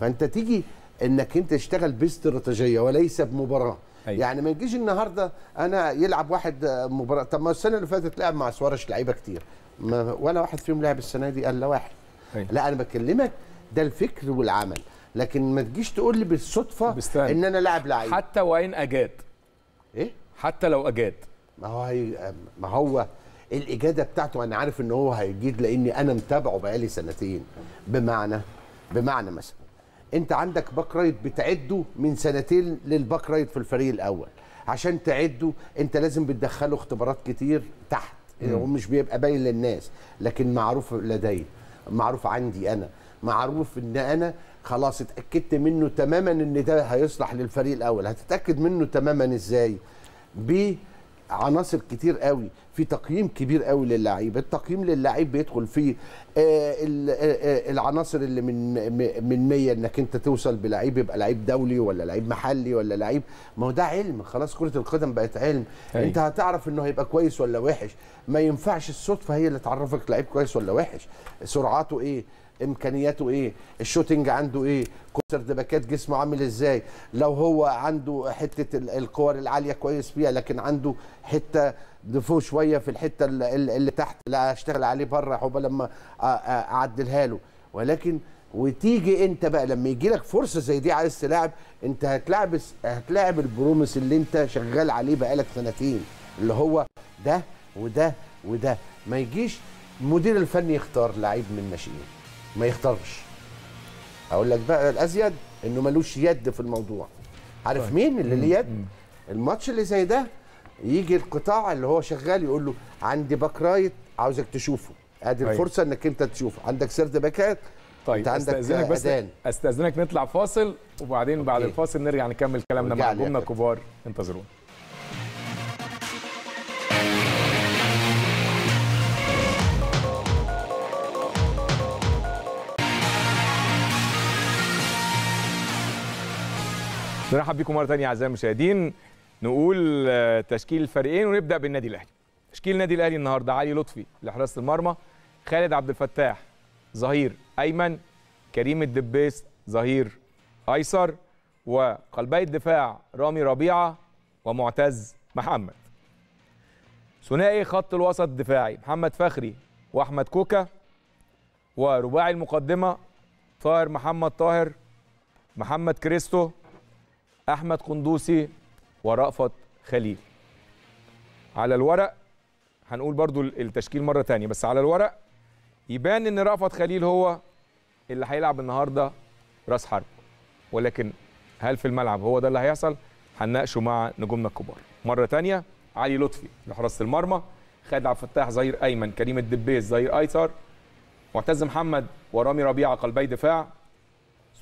فانت تيجي انك انت تشتغل باستراتيجيه وليس بمباراه أيوة. يعني ما يجيش النهارده انا يلعب واحد مباراه طب ما السنه اللي فاتت لعب مع سوارش لعيبه كتير ما ولا واحد فيهم لعب السنه دي الا واحد أيوة. لا انا بكلمك ده الفكر والعمل لكن ما تجيش تقول لي بالصدفه بستاني. ان انا لاعب لعيب حتى وان اجاد ايه حتى لو اجاد ما هو هي... ما هو الاجاده بتاعته انا عارف ان هو هيجيد لاني انا متابعه بقالي سنتين بمعنى بمعنى مثلا انت عندك باك رايت بتعده من سنتين للباك رايت في الفريق الاول عشان تعده انت لازم بتدخله اختبارات كتير تحت ومش بيبقى باين للناس لكن معروف لدي معروف عندي انا معروف ان انا خلاص اتاكدت منه تماما ان ده هيصلح للفريق الاول هتتاكد منه تماما ازاي بيه عناصر كتير قوي في تقييم كبير قوي للعيب التقييم للعيب بيدخل فيه آه، آه، آه، العناصر اللي من من 100 انك انت توصل بلعيب يبقى لعيب دولي ولا لعيب محلي ولا لعيب ما هو ده علم خلاص كره القدم بقت علم هي. أيوة. انت هتعرف انه هيبقى كويس ولا وحش ما ينفعش الصدفه هي اللي تعرفك لعيب كويس ولا وحش سرعاته ايه امكانياته ايه الشوتنج عنده ايه كسر دباكات جسمه عامل ازاي لو هو عنده حته الكور العاليه كويس فيها لكن عنده حته دفو شويه في الحته اللي تحت لا اشتغل عليه بره عقبال لما اعدلها له ولكن وتيجي انت بقى لما يجي لك فرصه زي دي عايز تلاعب انت هتلاعب هتلاعب البروميس اللي انت شغال عليه بقالك سنتين اللي هو ده وده وده ما يجيش المدير الفني يختار لعيب من ناشئين ما يختارش اقول لك بقى الازيد انه ملوش يد في الموضوع عارف طيب. مين اللي ليه يد الماتش اللي زي ده يجي القطاع اللي هو شغال يقول له عندي باك رايت عاوزك تشوفه ادي طيب. الفرصه انك انت تشوفه عندك سيرد باكات طيب انت عندك استاذنك بس استاذنك نطلع فاصل وبعدين أوكي. بعد الفاصل نرجع نكمل كلامنا مع نجومنا الكبار انتظرونا نرحب بكم مره ثانيه اعزائي المشاهدين نقول آه، تشكيل الفريقين ونبدا بالنادي الاهلي تشكيل النادي الاهلي النهارده علي لطفي لحراسه المرمى خالد عبد الفتاح ظهير ايمن كريم الدبيس ظهير ايسر وقلبي الدفاع رامي ربيعه ومعتز محمد ثنائي خط الوسط الدفاعي محمد فخري واحمد كوكا ورباعي المقدمه طاهر محمد طاهر محمد كريستو أحمد قندوسي ورأفت خليل على الورق هنقول برضو التشكيل مرة تانية بس على الورق يبان ان رأفت خليل هو اللي هيلعب النهاردة راس حرب ولكن هل في الملعب هو ده اللي هيحصل هنناقشه مع نجومنا الكبار مرة تانية علي لطفي لحراسة المرمى خالد عبد الفتاح ظهير أيمن كريم الدبيس ظهير أيسر معتز محمد ورامي ربيعة قلبي دفاع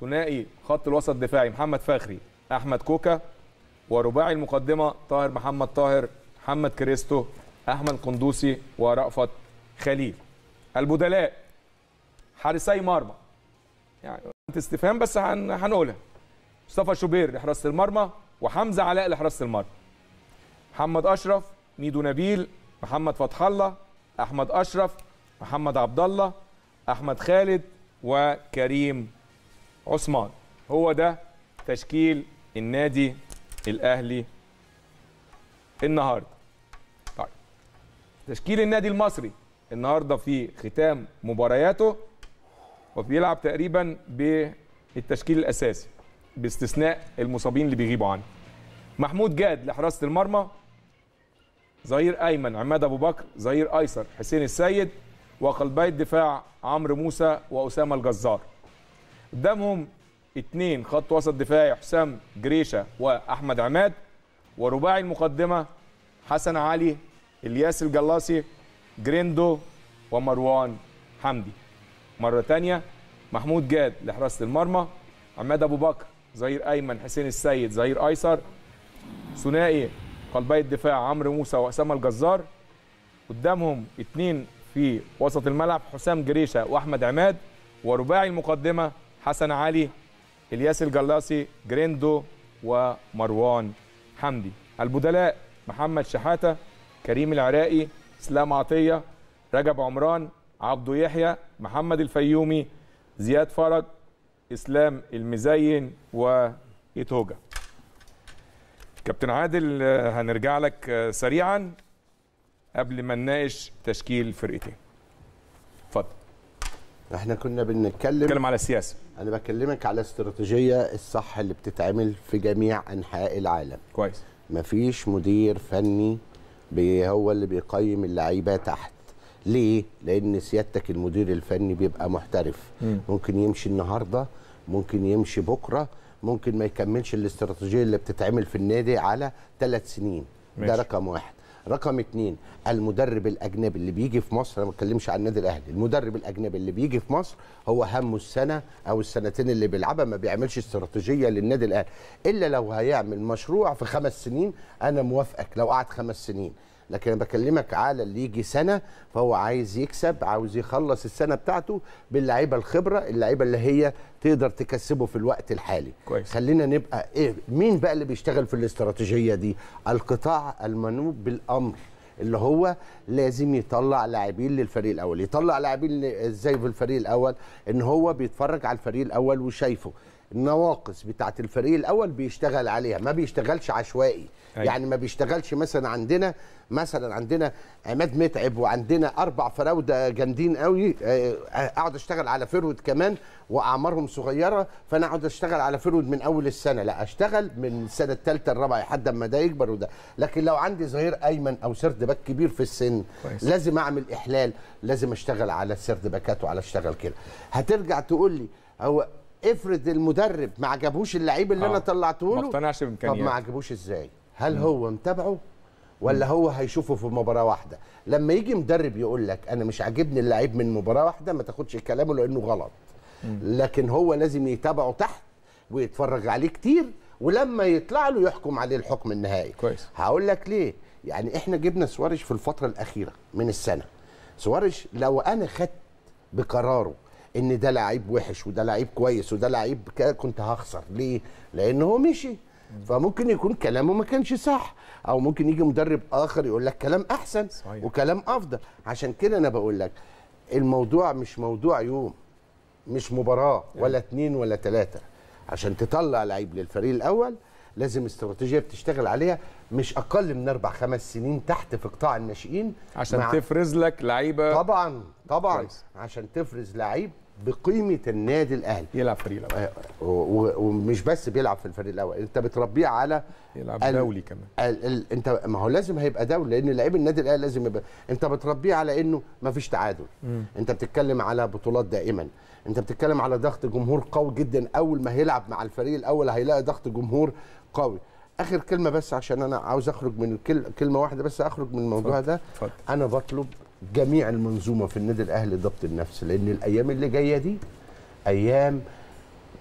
ثنائي خط الوسط الدفاعي محمد فخري احمد كوكا ورباعي المقدمه طاهر محمد طاهر محمد كريستو احمد قندوسي ورأفت خليل البدلاء حارسي مرمى يعني استفهام بس هنقولها مصطفى شوبير لحراسه المرمى وحمزه علاء لحراسه المرمى محمد اشرف ميدو نبيل محمد فتح الله احمد اشرف محمد عبد الله احمد خالد وكريم عثمان هو ده تشكيل النادي الاهلي النهارده طيب تشكيل النادي المصري النهارده في ختام مبارياته وبيلعب تقريبا بالتشكيل الاساسي باستثناء المصابين اللي بيغيبوا عنه محمود جاد لحراسه المرمى ظهير ايمن عماد ابو بكر ظهير ايسر حسين السيد وقلبي الدفاع عمرو موسى واسامه الجزار قدامهم اثنين خط وسط دفاعي حسام جريشه واحمد عماد ورباعي المقدمه حسن علي الياس الجلاصي جريندو ومروان حمدي مره ثانيه محمود جاد لحراسه المرمى عماد ابو بكر ظهير ايمن حسين السيد ظهير ايسر ثنائي قلبي الدفاع عمرو موسى واسامه الجزار قدامهم اثنين في وسط الملعب حسام جريشه واحمد عماد ورباعي المقدمه حسن علي الياس الجلاصي جريندو ومروان حمدي البدلاء محمد شحاته كريم العراقي اسلام عطيه رجب عمران عبدو يحيى محمد الفيومي زياد فرج اسلام المزين وايتوجا كابتن عادل هنرجع لك سريعا قبل ما نناقش تشكيل فرقتين اتفضل احنا كنا بنتكلم بنتكلم على السياسه انا بكلمك على استراتيجيه الصح اللي بتتعمل في جميع انحاء العالم كويس مفيش مدير فني هو اللي بيقيم اللعيبه تحت ليه لان سيادتك المدير الفني بيبقى محترف مم. ممكن يمشي النهارده ممكن يمشي بكره ممكن ما يكملش الاستراتيجيه اللي بتتعمل في النادي على ثلاث سنين ماشي. ده رقم واحد رقم اتنين المدرب الاجنبي اللي بيجي في مصر انا ما بتكلمش عن النادي الاهلي المدرب الاجنبي اللي بيجي في مصر هو همه السنه او السنتين اللي بيلعبها ما بيعملش استراتيجيه للنادي الاهلي الا لو هيعمل مشروع في خمس سنين انا موافقك لو قعد خمس سنين لكن انا بكلمك على اللي يجي سنه فهو عايز يكسب عاوز يخلص السنه بتاعته باللعيبه الخبره اللعيبه اللي هي تقدر تكسبه في الوقت الحالي كويس. خلينا نبقى إيه مين بقى اللي بيشتغل في الاستراتيجيه دي القطاع المنوب بالامر اللي هو لازم يطلع لاعبين للفريق الاول يطلع لاعبين ازاي في الفريق الاول ان هو بيتفرج على الفريق الاول وشايفه النواقص بتاعه الفريق الاول بيشتغل عليها ما بيشتغلش عشوائي أي. أيوة. يعني ما بيشتغلش مثلا عندنا مثلا عندنا عماد متعب وعندنا اربع فراوده جامدين قوي آه، آه، اقعد اشتغل على فرود كمان واعمارهم صغيره فانا اقعد اشتغل على فرود من اول السنه لا اشتغل من السنه الثالثه الرابعه لحد اما ده يكبر وده لكن لو عندي ظهير ايمن او سرد باك كبير في السن كويس. لازم اعمل احلال لازم اشتغل على السرد باكات وعلى اشتغل كده هترجع تقول لي هو افرض المدرب ما عجبهوش اللعيب اللي آه. انا طلعته له ما اقتنعش بامكانياته طب ما عجبوش ازاي؟ هل م. هو متابعه ولا هو هيشوفه في مباراه واحده؟ لما يجي مدرب يقول لك انا مش عاجبني اللعيب من مباراه واحده ما تاخدش كلامه لانه غلط لكن هو لازم يتابعه تحت ويتفرج عليه كتير ولما يطلع له يحكم عليه الحكم النهائي كويس هقول لك ليه يعني احنا جبنا سوارش في الفتره الاخيره من السنه سوارش لو انا خدت بقراره ان ده لعيب وحش وده لعيب كويس وده لعيب كنت هخسر ليه لان هو مشي فممكن يكون كلامه ما كانش صح او ممكن يجي مدرب اخر يقول لك كلام احسن صحيح. وكلام افضل عشان كده انا بقول لك الموضوع مش موضوع يوم مش مباراه إيه. ولا اتنين ولا تلاته عشان تطلع لعيب للفريق الاول لازم استراتيجيه بتشتغل عليها مش اقل من اربع خمس سنين تحت في قطاع الناشئين عشان مع... تفرز لك لعيبه طبعا طبعا عشان تفرز لعيب بقيمه النادي الاهلي يلعب فريق الاول آه، ومش بس بيلعب في الفريق الاول انت بتربيه على يلعب ال... دولي كمان ال... ال... انت ما هو لازم هيبقى دولي لان لعيب النادي الاهلي لازم يبقى انت بتربيه على انه ما فيش تعادل م. انت بتتكلم على بطولات دائما انت بتتكلم على ضغط جمهور قوي جدا اول ما هيلعب مع الفريق الاول هيلاقي ضغط جمهور قوي اخر كلمه بس عشان انا عاوز اخرج من الكل... كلمه واحده بس اخرج من الموضوع فضل. ده فضل. انا بطلب جميع المنظومه في النادي الاهلي ضبط النفس لان الايام اللي جايه دي ايام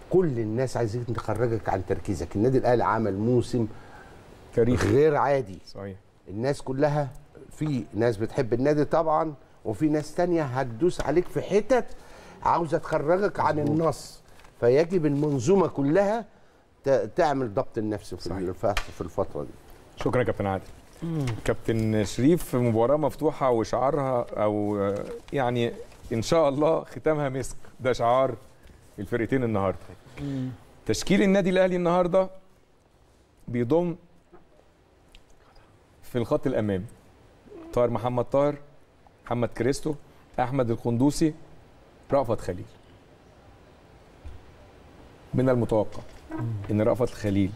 كل الناس عايزين تخرجك عن تركيزك النادي الاهلي عمل موسم تاريخي غير عادي صحيح الناس كلها في ناس بتحب النادي طبعا وفي ناس تانية هتدوس عليك في حتت عاوزه تخرجك عن النص فيجب المنظومه كلها تعمل ضبط النفس في, في الفتره دي شكرا يا كابتن عادل كابتن شريف مباراه مفتوحه وشعارها او يعني ان شاء الله ختامها مسك ده شعار الفرقتين النهارده تشكيل النادي الاهلي النهارده بيضم في الخط الامامي طاهر محمد طاهر محمد كريستو احمد القندوسي رأفت خليل من المتوقع ان رأفت خليل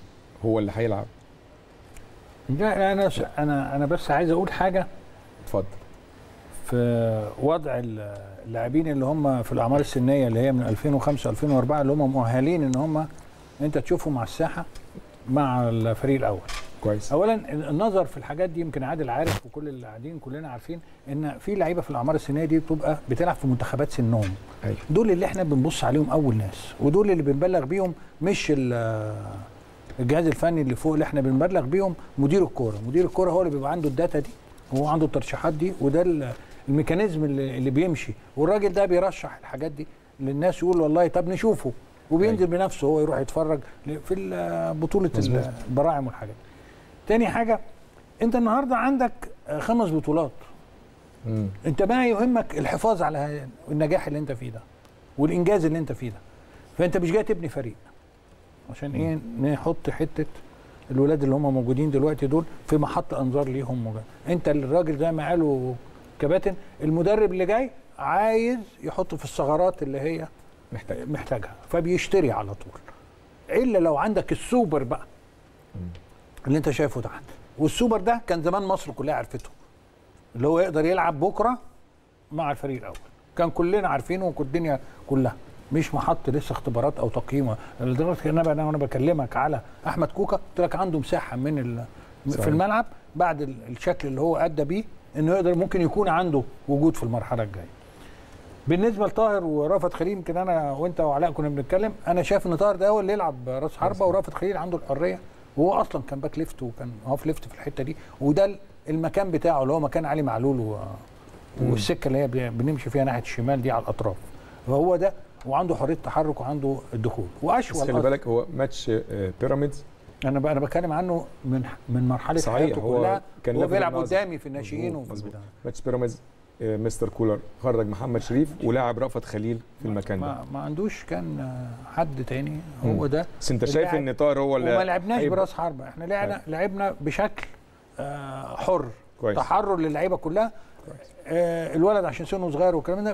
هو اللي هيلعب لا انا انا انا بس عايز اقول حاجه اتفضل في وضع اللاعبين اللي هم في الاعمار السنيه اللي هي من 2005 2004 اللي هم مؤهلين ان هم انت تشوفهم على الساحه مع الفريق الاول كويس اولا النظر في الحاجات دي يمكن عادل عارف وكل اللي قاعدين كلنا عارفين ان في لعيبه في الاعمار السنيه دي بتبقى بتلعب في منتخبات سنهم أيوة. دول اللي احنا بنبص عليهم اول ناس ودول اللي بنبلغ بيهم مش الجهاز الفني اللي فوق اللي احنا بنبلغ بيهم مدير الكوره مدير الكوره هو اللي بيبقى عنده الداتا دي هو عنده الترشيحات دي وده الميكانيزم اللي, اللي بيمشي والراجل ده بيرشح الحاجات دي للناس يقول والله طب نشوفه وبينزل أيوه. بنفسه هو يروح يتفرج في بطوله البراعم والحاجات تاني حاجه انت النهارده عندك خمس بطولات مم. انت بقى يهمك الحفاظ على النجاح اللي انت فيه ده والانجاز اللي انت فيه ده فانت مش جاي تبني فريق عشان ايه نحط حته الولاد اللي هم موجودين دلوقتي دول في محط انظار ليهم مجد. انت الراجل زي ما قالوا كباتن المدرب اللي جاي عايز يحطه في الثغرات اللي هي محتاجها فبيشتري على طول الا لو عندك السوبر بقى اللي انت شايفه تحت والسوبر ده كان زمان مصر كلها عرفته اللي هو يقدر يلعب بكره مع الفريق الاول كان كلنا عارفينه والدنيا كلها مش محط لسه اختبارات او تقييم لدرجه ان انا وانا بكلمك على احمد كوكا قلت لك عنده مساحه من ال... في الملعب بعد الشكل اللي هو ادى بيه انه يقدر ممكن يكون عنده وجود في المرحله الجايه. بالنسبه لطاهر ورافت خليل يمكن انا وانت وعلاء كنا بنتكلم انا شايف ان طاهر ده هو اللي يلعب راس حربه ورافت خليل عنده الحريه وهو اصلا كان باك ليفت وكان هاف ليفت في الحته دي وده المكان بتاعه اللي هو مكان علي معلول و... والسكه اللي هي بنمشي فيها ناحيه الشمال دي على الاطراف فهو ده وعنده حريه تحرك وعنده الدخول واشوى بس خلي بالك هو ماتش آه، بيراميدز انا انا بتكلم عنه من من مرحله صحيح حياته هو كلها كان هو بيلعب قدامي في الناشئين وفي ماتش بيراميدز مستر كولر خرج محمد شريف ولاعب رأفت خليل في المكان ده ما عندوش كان آه، حد تاني هو ده بس انت شايف ان طاهر هو اللي وما لعبناش براس حربه احنا لعبنا طيب. لعبنا بشكل آه، حر كويس. تحرر للعيبه كلها كويس. الولد عشان سنه صغير والكلام ده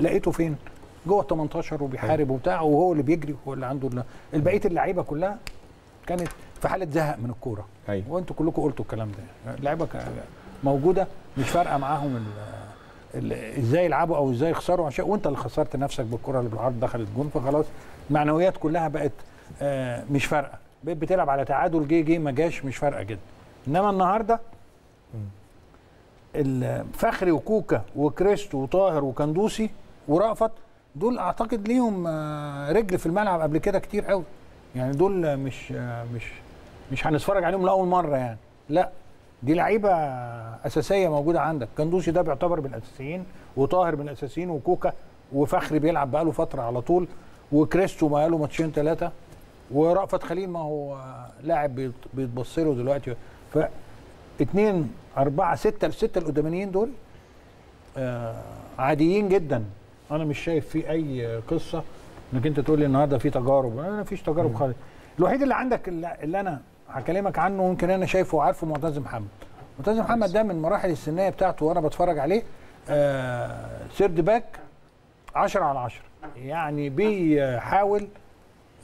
لقيته فين؟ جوه 18 وبيحارب وبتاع وهو اللي بيجري وهو اللي عنده بقيه اللعيبه كلها كانت في حاله زهق من الكوره ايوه وانتوا كلكم قلتوا الكلام ده اللعيبه موجوده مش فارقه معاهم ازاي يلعبوا او ازاي يخسروا عشان وانت اللي خسرت نفسك بالكره اللي بالعرض دخلت جون فخلاص معنويات كلها بقت آه، مش فارقه بقيت بتلعب على تعادل جه جه ما جاش مش فارقه جدا انما النهارده فخري وكوكا وكريستو وطاهر وكندوسي ورأفت دول اعتقد ليهم آه، رجل في الملعب قبل كده كتير قوي يعني دول مش آه، مش مش هنتفرج عليهم لاول مره يعني لا دي لعيبه اساسيه موجوده عندك كندوسي ده بيعتبر من الاساسيين وطاهر من الاساسيين وكوكا وفخري بيلعب بقاله فتره على طول وكريستو بقاله ماتشين ثلاثه ورأفت خليل ما هو آه، لاعب بيتبص له دلوقتي ف اتنين أربعة ستة الستة القدامانيين دول عاديين جدا انا مش شايف في اي قصه انك انت تقول لي النهارده في تجارب انا ما فيش تجارب خالص الوحيد اللي عندك اللي انا هكلمك عنه يمكن انا شايفه وعارفه معتز محمد معتز محمد ده من المراحل السنيه بتاعته وانا بتفرج عليه آه سيرد باك 10 على 10 يعني بيحاول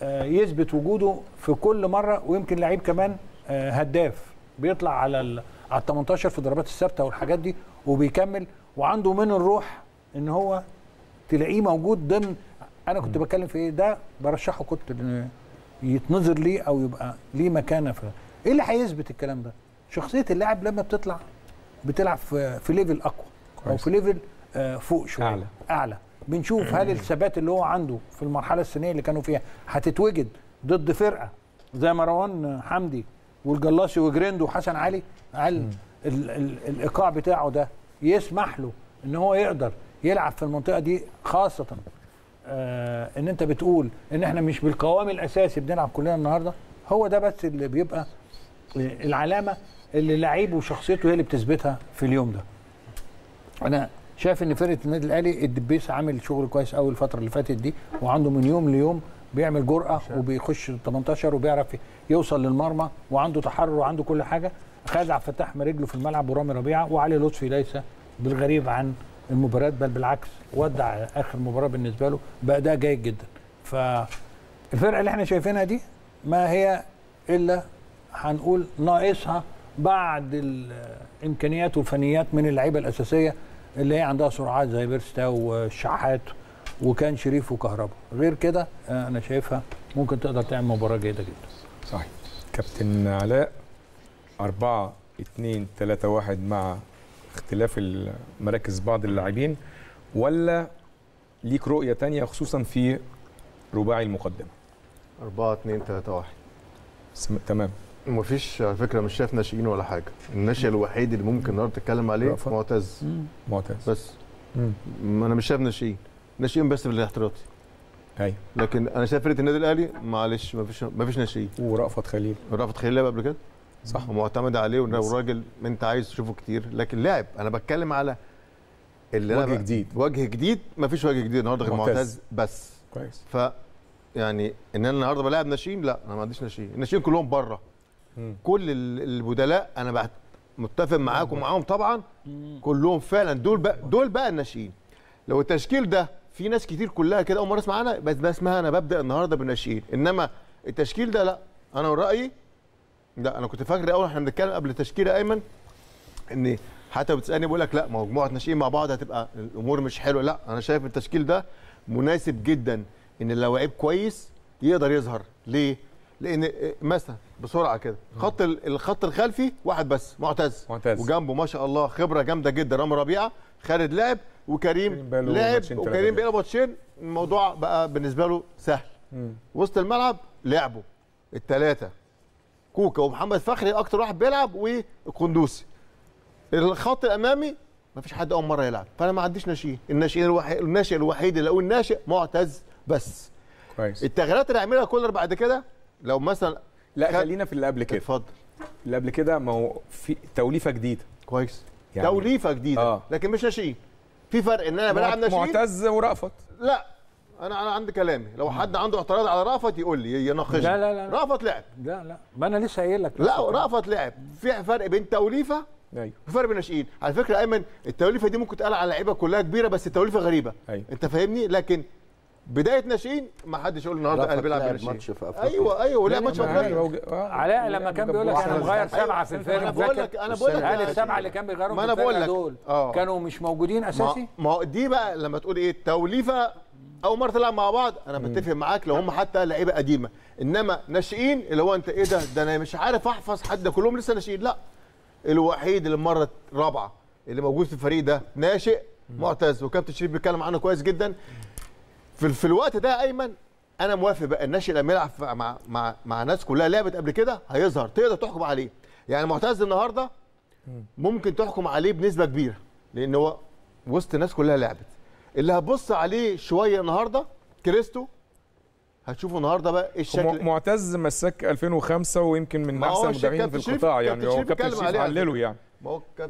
آه يثبت وجوده في كل مره ويمكن لعيب كمان آه هداف بيطلع على على ال 18 في ضربات الثابته والحاجات دي وبيكمل وعنده من الروح ان هو تلاقيه موجود ضمن انا كنت بتكلم في ايه ده برشحه كنت يتنظر ليه او يبقى ليه مكانه في ايه اللي هيثبت الكلام ده شخصيه اللاعب لما بتطلع بتلعب في, في ليفل اقوى او في ليفل آه، فوق شويه اعلى اعلى بنشوف هل الثبات اللي هو عنده في المرحله السنيه اللي كانوا فيها هتتوجد ضد فرقه زي مروان حمدي والجلاصي وجريندو وحسن علي هل الايقاع بتاعه ده يسمح له ان هو يقدر يلعب في المنطقه دي خاصه آه ان انت بتقول ان احنا مش بالقوام الاساسي بنلعب كلنا النهارده هو ده بس اللي بيبقى العلامه اللي لعيبه وشخصيته هي اللي بتثبتها في اليوم ده انا شايف ان فرقه النادي الاهلي الدبيس عامل شغل كويس قوي الفتره اللي فاتت دي وعنده من يوم ليوم بيعمل جرأه وبيخش 18 وبيعرف يوصل للمرمى وعنده تحرر وعنده كل حاجه خد عبد الفتاح مرجله في الملعب ورامي ربيعه وعلي لطفي ليس بالغريب عن المباريات بل بالعكس ودع اخر مباراه بالنسبه له باداء جيد جدا فالفرقه اللي احنا شايفينها دي ما هي الا هنقول ناقصها بعض الامكانيات والفنيات من اللعيبه الاساسيه اللي هي عندها سرعات زي بيرستا والشحات وكان شريف وكهربا غير كده آه، انا شايفها ممكن تقدر تعمل مباراه جيده جدا صحيح كابتن علاء 4 2 3 1 مع اختلاف مراكز بعض اللاعبين ولا ليك رؤيه تانية خصوصا في رباعي المقدمه 4 2 3 1 تمام مفيش على فكره مش شايف ناشئين ولا حاجه الناشئ الوحيد اللي ممكن النهارده تتكلم عليه رفع. معتز مم. معتز بس مم. انا مش شايف ناشئين ناشئين بس بالاحتراطي هاي. ايوه لكن انا شايف فرقه النادي الاهلي معلش مفيش مفيش ناشئين ورأفت خليل رأفت خليل لعب قبل كده صح ومعتمد عليه راجل انت عايز تشوفه كتير لكن لعب انا بتكلم على اللي وجه جديد وجه جديد ما فيش وجه جديد النهارده غير معتز بس كويس ف يعني ان انا النهارده بلاعب ناشئين لا انا ما عنديش ناشئين الناشئين كلهم بره كل البدلاء انا بعت متفق معاك ومعاهم طبعا كلهم فعلا دول بقى دول بقى الناشئين لو التشكيل ده في ناس كتير كلها كده اول مره اسمع بس اسمها انا ببدا النهارده بالناشئين انما التشكيل ده لا انا ورايي رايي لا انا كنت فاكر اول احنا بنتكلم قبل التشكيله ايمن ان حتى بتسالني بقول لك لا مجموعه ناشئين مع بعض هتبقى الامور مش حلوه لا انا شايف التشكيل ده مناسب جدا ان لو لعيب كويس يقدر يظهر ليه؟ لان مثلا بسرعه كده خط الخط الخلفي واحد بس معتز معتز وجنبه ما شاء الله خبره جامده جدا رامي ربيعه خالد لعب وكريم لعب وكريم بقى ماتشين الموضوع بقى بالنسبه له سهل وسط الملعب لعبه الثلاثه كوكا ومحمد فخري اكتر واحد بيلعب وكندوسي الخط الامامي ما فيش حد اول مره يلعب فانا ما عنديش ناشئين الناشئين الوحيد الناشئ الوحيد اللي اقول ناشئ معتز بس كويس التغييرات اللي عملها كولر بعد كده لو مثلا لا خل... خلينا في اللي قبل كده اتفضل اللي قبل كده ما هو في توليفه جديده كويس يعني... توليفه جديده آه. لكن مش ناشئين في فرق ان انا بلعب ناشئين معتز ورأفت لا انا انا عندي كلامي لو حد عنده اعتراض على رافت يقول لي يناقشني لا لا لا رافت لعب لا لا ما انا لسه قايل لك لا رافت لعب في فرق بين توليفه ايوه وفرق بين ناشئين على فكره ايمن التوليفه دي ممكن تقال على لعيبه كلها كبيره بس التوليفه غريبه أيوه. انت فاهمني لكن بدايه ناشئين ما حدش يقول النهارده انا بيلعب ناشئين ايوه ايوه لا ماتش في افريقيا أيوه، أيوه، آه، علاء لما كان بيقول لك انا مغير سبعه في الفرقه انا بقول لك انا بقول لك هل السبعه اللي كان بيغيرهم في الفرقه دول آه. كانوا مش موجودين اساسي ما دي بقى لما تقول ايه التوليفه اول مره تلعب مع بعض انا متفق معاك لو هم حتى لعيبه قديمه انما ناشئين اللي هو انت ايه ده ده انا مش عارف احفظ حد كلهم لسه ناشئين لا الوحيد اللي مرة رابعة اللي موجود في الفريق ده ناشئ معتز وكابتن شريف بيتكلم عنه كويس جدا في, في الوقت ده ايمن انا موافق بقى الناشئ لما يلعب مع مع مع ناس كلها لعبت قبل كده هيظهر تقدر تحكم عليه يعني معتز النهارده ممكن تحكم عليه بنسبه كبيره لان هو وسط ناس كلها لعبت اللي هبص عليه شويه النهارده كريستو هتشوفوا النهارده بقى إيه الشكل معتز مساك 2005 ويمكن من احسن المدافعين في القطاع يعني, يعني. هو كابتن شريف حلله يعني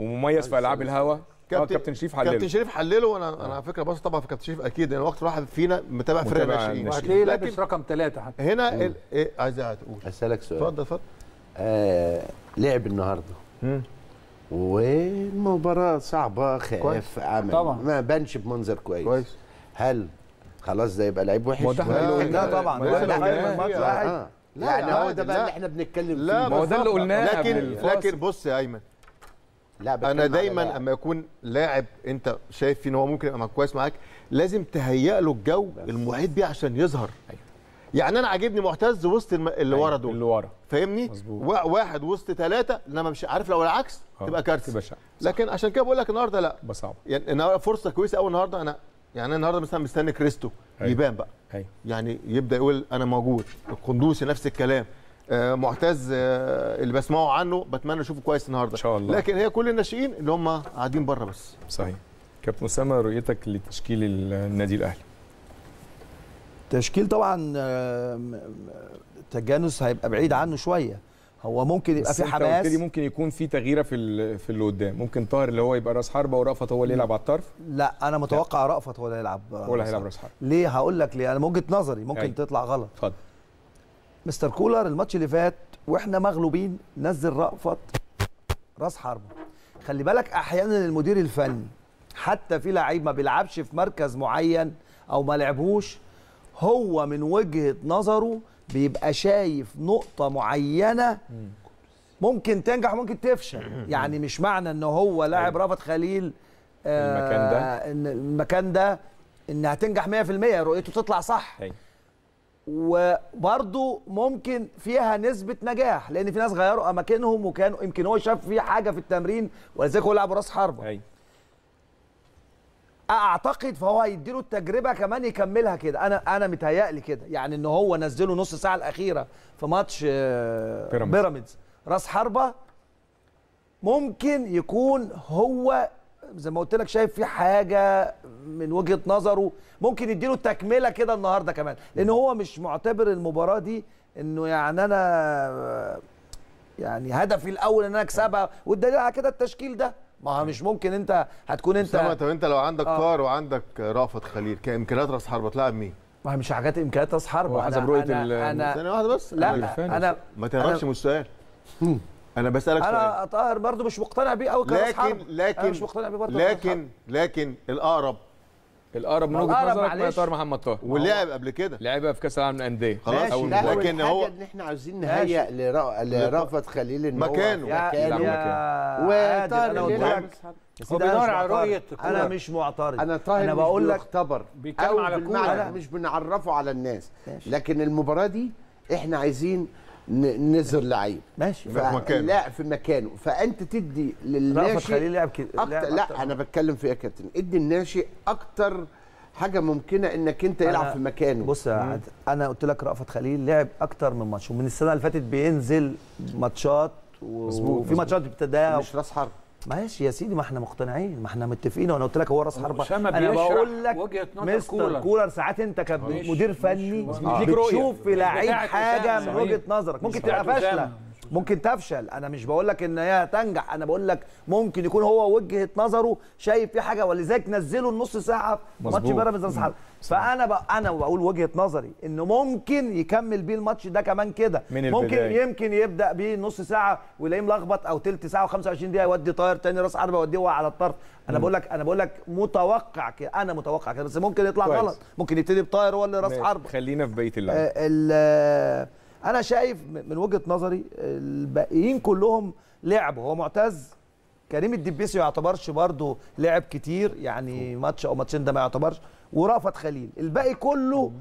ومميز في العاب الهوا آه، كابتن, كابتن شريف حلله كابتن شريف حلله انا انا على فكره بص طبعا في كابتن شريف اكيد لان وقت واحد فينا متابع فرق الناشئين هتلاقيه لابس رقم ثلاثه حتى هنا إيه عايز اقول اسالك سؤال اتفضل اتفضل آه لعب النهارده ومباراه صعبه خايف امل طبعا ما بانش بمنظر كويس كويس هل خلاص ده يبقى لعيب وحش؟ لا طبعا لا يعني هو ده بقى اللي احنا بنتكلم فيه ما هو ده اللي قلناه لكن لكن بص يا ايمن لا انا دايما اما يكون لاعب انت شايف ان هو ممكن يبقى كويس معاك لازم تهيئ له الجو المحيط بيه عشان يظهر أيوة. يعني انا عاجبني معتز وسط الم... اللي أيوة، ورا دول اللي ورا فاهمني واحد وسط ثلاثه انما مش عارف لو العكس أوه. تبقى كارثه تبقى لكن عشان كده بقول لك النهارده لا بصعب يعني فرصه كويسه قوي النهارده انا يعني النهارده مثلا مستني كريستو أيوه. يبان بقى أيوه. يعني يبدا يقول انا موجود القندوسي نفس الكلام آه معتز آه اللي بسمعه عنه بتمنى اشوفه كويس النهارده ان شاء الله لكن هي كل الناشئين اللي هم قاعدين بره بس صحيح كابتن اسامه رؤيتك لتشكيل النادي الاهلي تشكيل طبعا آه، تجانس هيبقى بعيد عنه شويه هو ممكن يبقى في حماس بس ممكن يكون في تغييره في في اللي قدام ممكن طاهر اللي هو يبقى راس حربه ورأفت هو اللي يلعب على الطرف لا انا متوقع لا. رأفت هو اللي هيلعب هو اللي هيلعب راس حربه ليه هقول لك ليه انا من وجهه نظري ممكن أي. أيوه. تطلع غلط اتفضل مستر كولر الماتش اللي فات واحنا مغلوبين نزل رأفت راس حربه خلي بالك احيانا المدير الفني حتى في لعيب ما بيلعبش في مركز معين او ما لعبوش هو من وجهه نظره بيبقى شايف نقطه معينه ممكن تنجح ممكن تفشل يعني مش معنى ان هو لاعب أيوة. رافت خليل آه، المكان ده ان المكان ده ان هتنجح 100% رؤيته تطلع صح أيوة. وبرضه ممكن فيها نسبه نجاح لان في ناس غيروا اماكنهم وكانوا يمكن هو شاف في حاجه في التمرين ولذلك هو لعب راس حربه أيوة. اعتقد فهو هيديله التجربه كمان يكملها كده انا انا متهيألي كده يعني ان هو نزله نص ساعه الاخيره في ماتش آه، بيراميدز راس حربه ممكن يكون هو زي ما قلت لك شايف في حاجه من وجهه نظره ممكن يديله تكمله كده النهارده كمان لان هو مش معتبر المباراه دي انه يعني انا آه، يعني هدفي الاول ان انا اكسبها والدليل على كده التشكيل ده ما هو مش ممكن انت هتكون انت طب انت لو عندك طاهر آه. وعندك رافت خليل كامكانيات راس حربه تلعب مين؟ ما هي مش حاجات امكانيات راس حربه حسب رؤيه انا واحده بس لا انا, أنا ما تعرفش السؤال انا بسالك سؤال انا طاهر برضو مش مقتنع بيه قوي كراس حربه لكن لكن مش مقتنع بيه لكن لكن الاقرب الاقرب من وجهه نظرك ما طاهر محمد طاهر ولعب قبل كده لعب في كاس العالم للانديه خلاص أول لكن هو ان احنا عايزين نهيئ لرأ... لرأفت خليل ان مكانه مكانه وطاهر يلعب هو بيدور على رؤيه انا مش معترض انا طاهر انا بقول لك اختبر بيتكلم على كوره مش بنعرفه على الناس لكن المباراه دي احنا عايزين نزر لعيب ماشي في مكانه لا في مكانه فانت تدي للناشئ خليل لعب كده أكتر لا أكتر. انا بتكلم في إيه يا كابتن ادي الناشئ اكتر حاجه ممكنه انك انت يلعب في مكانه بص عاد. انا قلت لك رأفت خليل لعب اكتر من ماتش ومن السنه اللي فاتت بينزل ماتشات وفي ماتشات ابتداها مش راس حرب ماشي يا سيدي ما احنا مقتنعين ما احنا متفقين وانا قلت لك هو راس حربه انا بقول لك مستر كولر ساعات انت كمدير فني بتشوف في لعيب حاجه من وجهه نظرك ممكن تبقى فاشله ممكن تفشل انا مش بقول لك ان هي هتنجح انا بقول لك ممكن يكون هو وجهه نظره شايف في حاجه ولذلك نزله النص ساعه ماتش بيراميدز حربه فانا بق... انا بقول وجهه نظري انه ممكن يكمل بيه الماتش ده كمان كده ممكن يمكن يبدا بيه نص ساعه ويلاقيه ملخبط او ثلث ساعه و25 دقيقه يودي طاير تاني راس حربه يوديه على الطرف انا بقول لك انا بقول لك متوقع كده انا متوقع كده بس ممكن يطلع غلط ممكن يبتدي بطاير هو اللي راس حربه خلينا في بقيه آه انا شايف من وجهه نظري الباقيين كلهم لعبوا هو معتز كريم الدبيسي ما يعتبرش برضه لعب كتير يعني ماتش او ماتشين ده ما يعتبرش ورافت خليل الباقي كله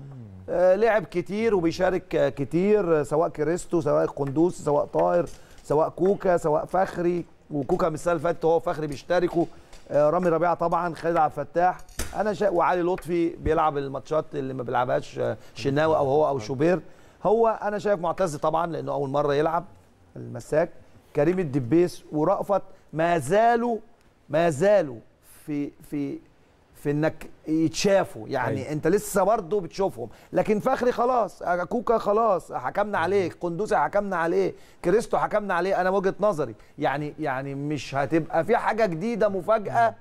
آه، لعب كتير وبيشارك كتير سواء كريستو سواء قندوس سواء طاهر سواء كوكا سواء فخري وكوكا من السنه اللي فاتت هو فخري بيشتركوا آه، رامي ربيعه طبعا خالد عبد الفتاح انا شا... وعلي لطفي بيلعب الماتشات اللي ما بيلعبهاش آه، شناوي او هو او شوبير هو انا شايف معتز طبعا لانه اول مره يلعب المساك كريم الدبيس ورأفت ما زالوا ما زالوا في في في انك يتشافوا يعني أيه. انت لسه برضه بتشوفهم لكن فخري خلاص كوكا خلاص حكمنا عليه أيوه. قندوسي حكمنا عليه كريستو حكمنا عليه انا وجهه نظري يعني يعني مش هتبقى في حاجه جديده مفاجاه أيه.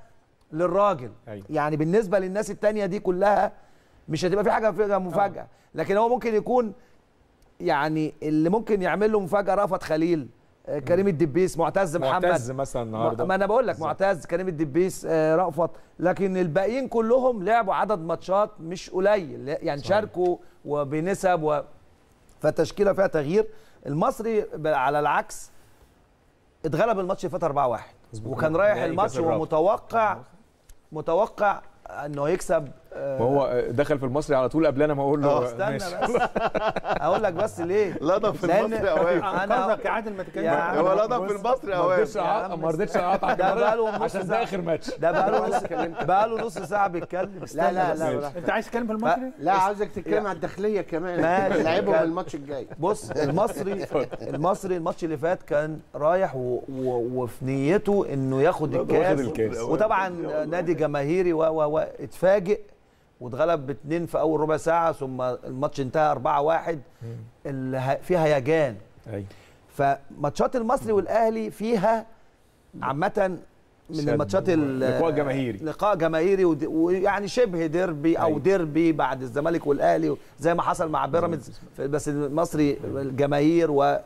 للراجل أيوة. يعني بالنسبه للناس التانية دي كلها مش هتبقى في حاجه مفاجاه أه. لكن هو ممكن يكون يعني اللي ممكن يعمل له مفاجاه رفض خليل آه، كريم الدبيس معتز محمد معتز مثلا النهارده ما انا بقول لك معتز كريم الدبيس آه، رأفت لكن الباقيين كلهم لعبوا عدد ماتشات مش قليل يعني شاركوا وبنسب و... فالتشكيله فيها تغيير المصري على العكس اتغلب الماتش اللي فات 4-1 وكان رايح الماتش ومتوقع متوقع انه يكسب ما هو دخل في المصري على طول قبل انا ما اقول له اه استنى بس اقول لك بس ليه لطف في المصري اوقات انا يا عادل ما تتكلمش هو لطف في المصري اوي ما رضيتش اقطع ده بقاله نص عشان ده اخر ماتش ده بقاله نص له نص ساعه بيتكلم لا لا لا انت عايز تتكلم في المصري لا عاوزك تتكلم على الداخليه كمان لعيبهم الماتش الجاي بص المصري المصري الماتش اللي فات كان رايح وفي نيته انه ياخد الكاس وطبعا نادي جماهيري و اتفاجئ واتغلب باتنين في اول ربع ساعه ثم الماتش انتهى 4 1 اللي فيها هيجان فماتشات المصري والاهلي فيها عامه من الماتشات لقاء جماهيري لقاء جماهيري ويعني شبه ديربي او ديربي بعد الزمالك والاهلي زي ما حصل مع بيراميدز بس المصري الجماهير و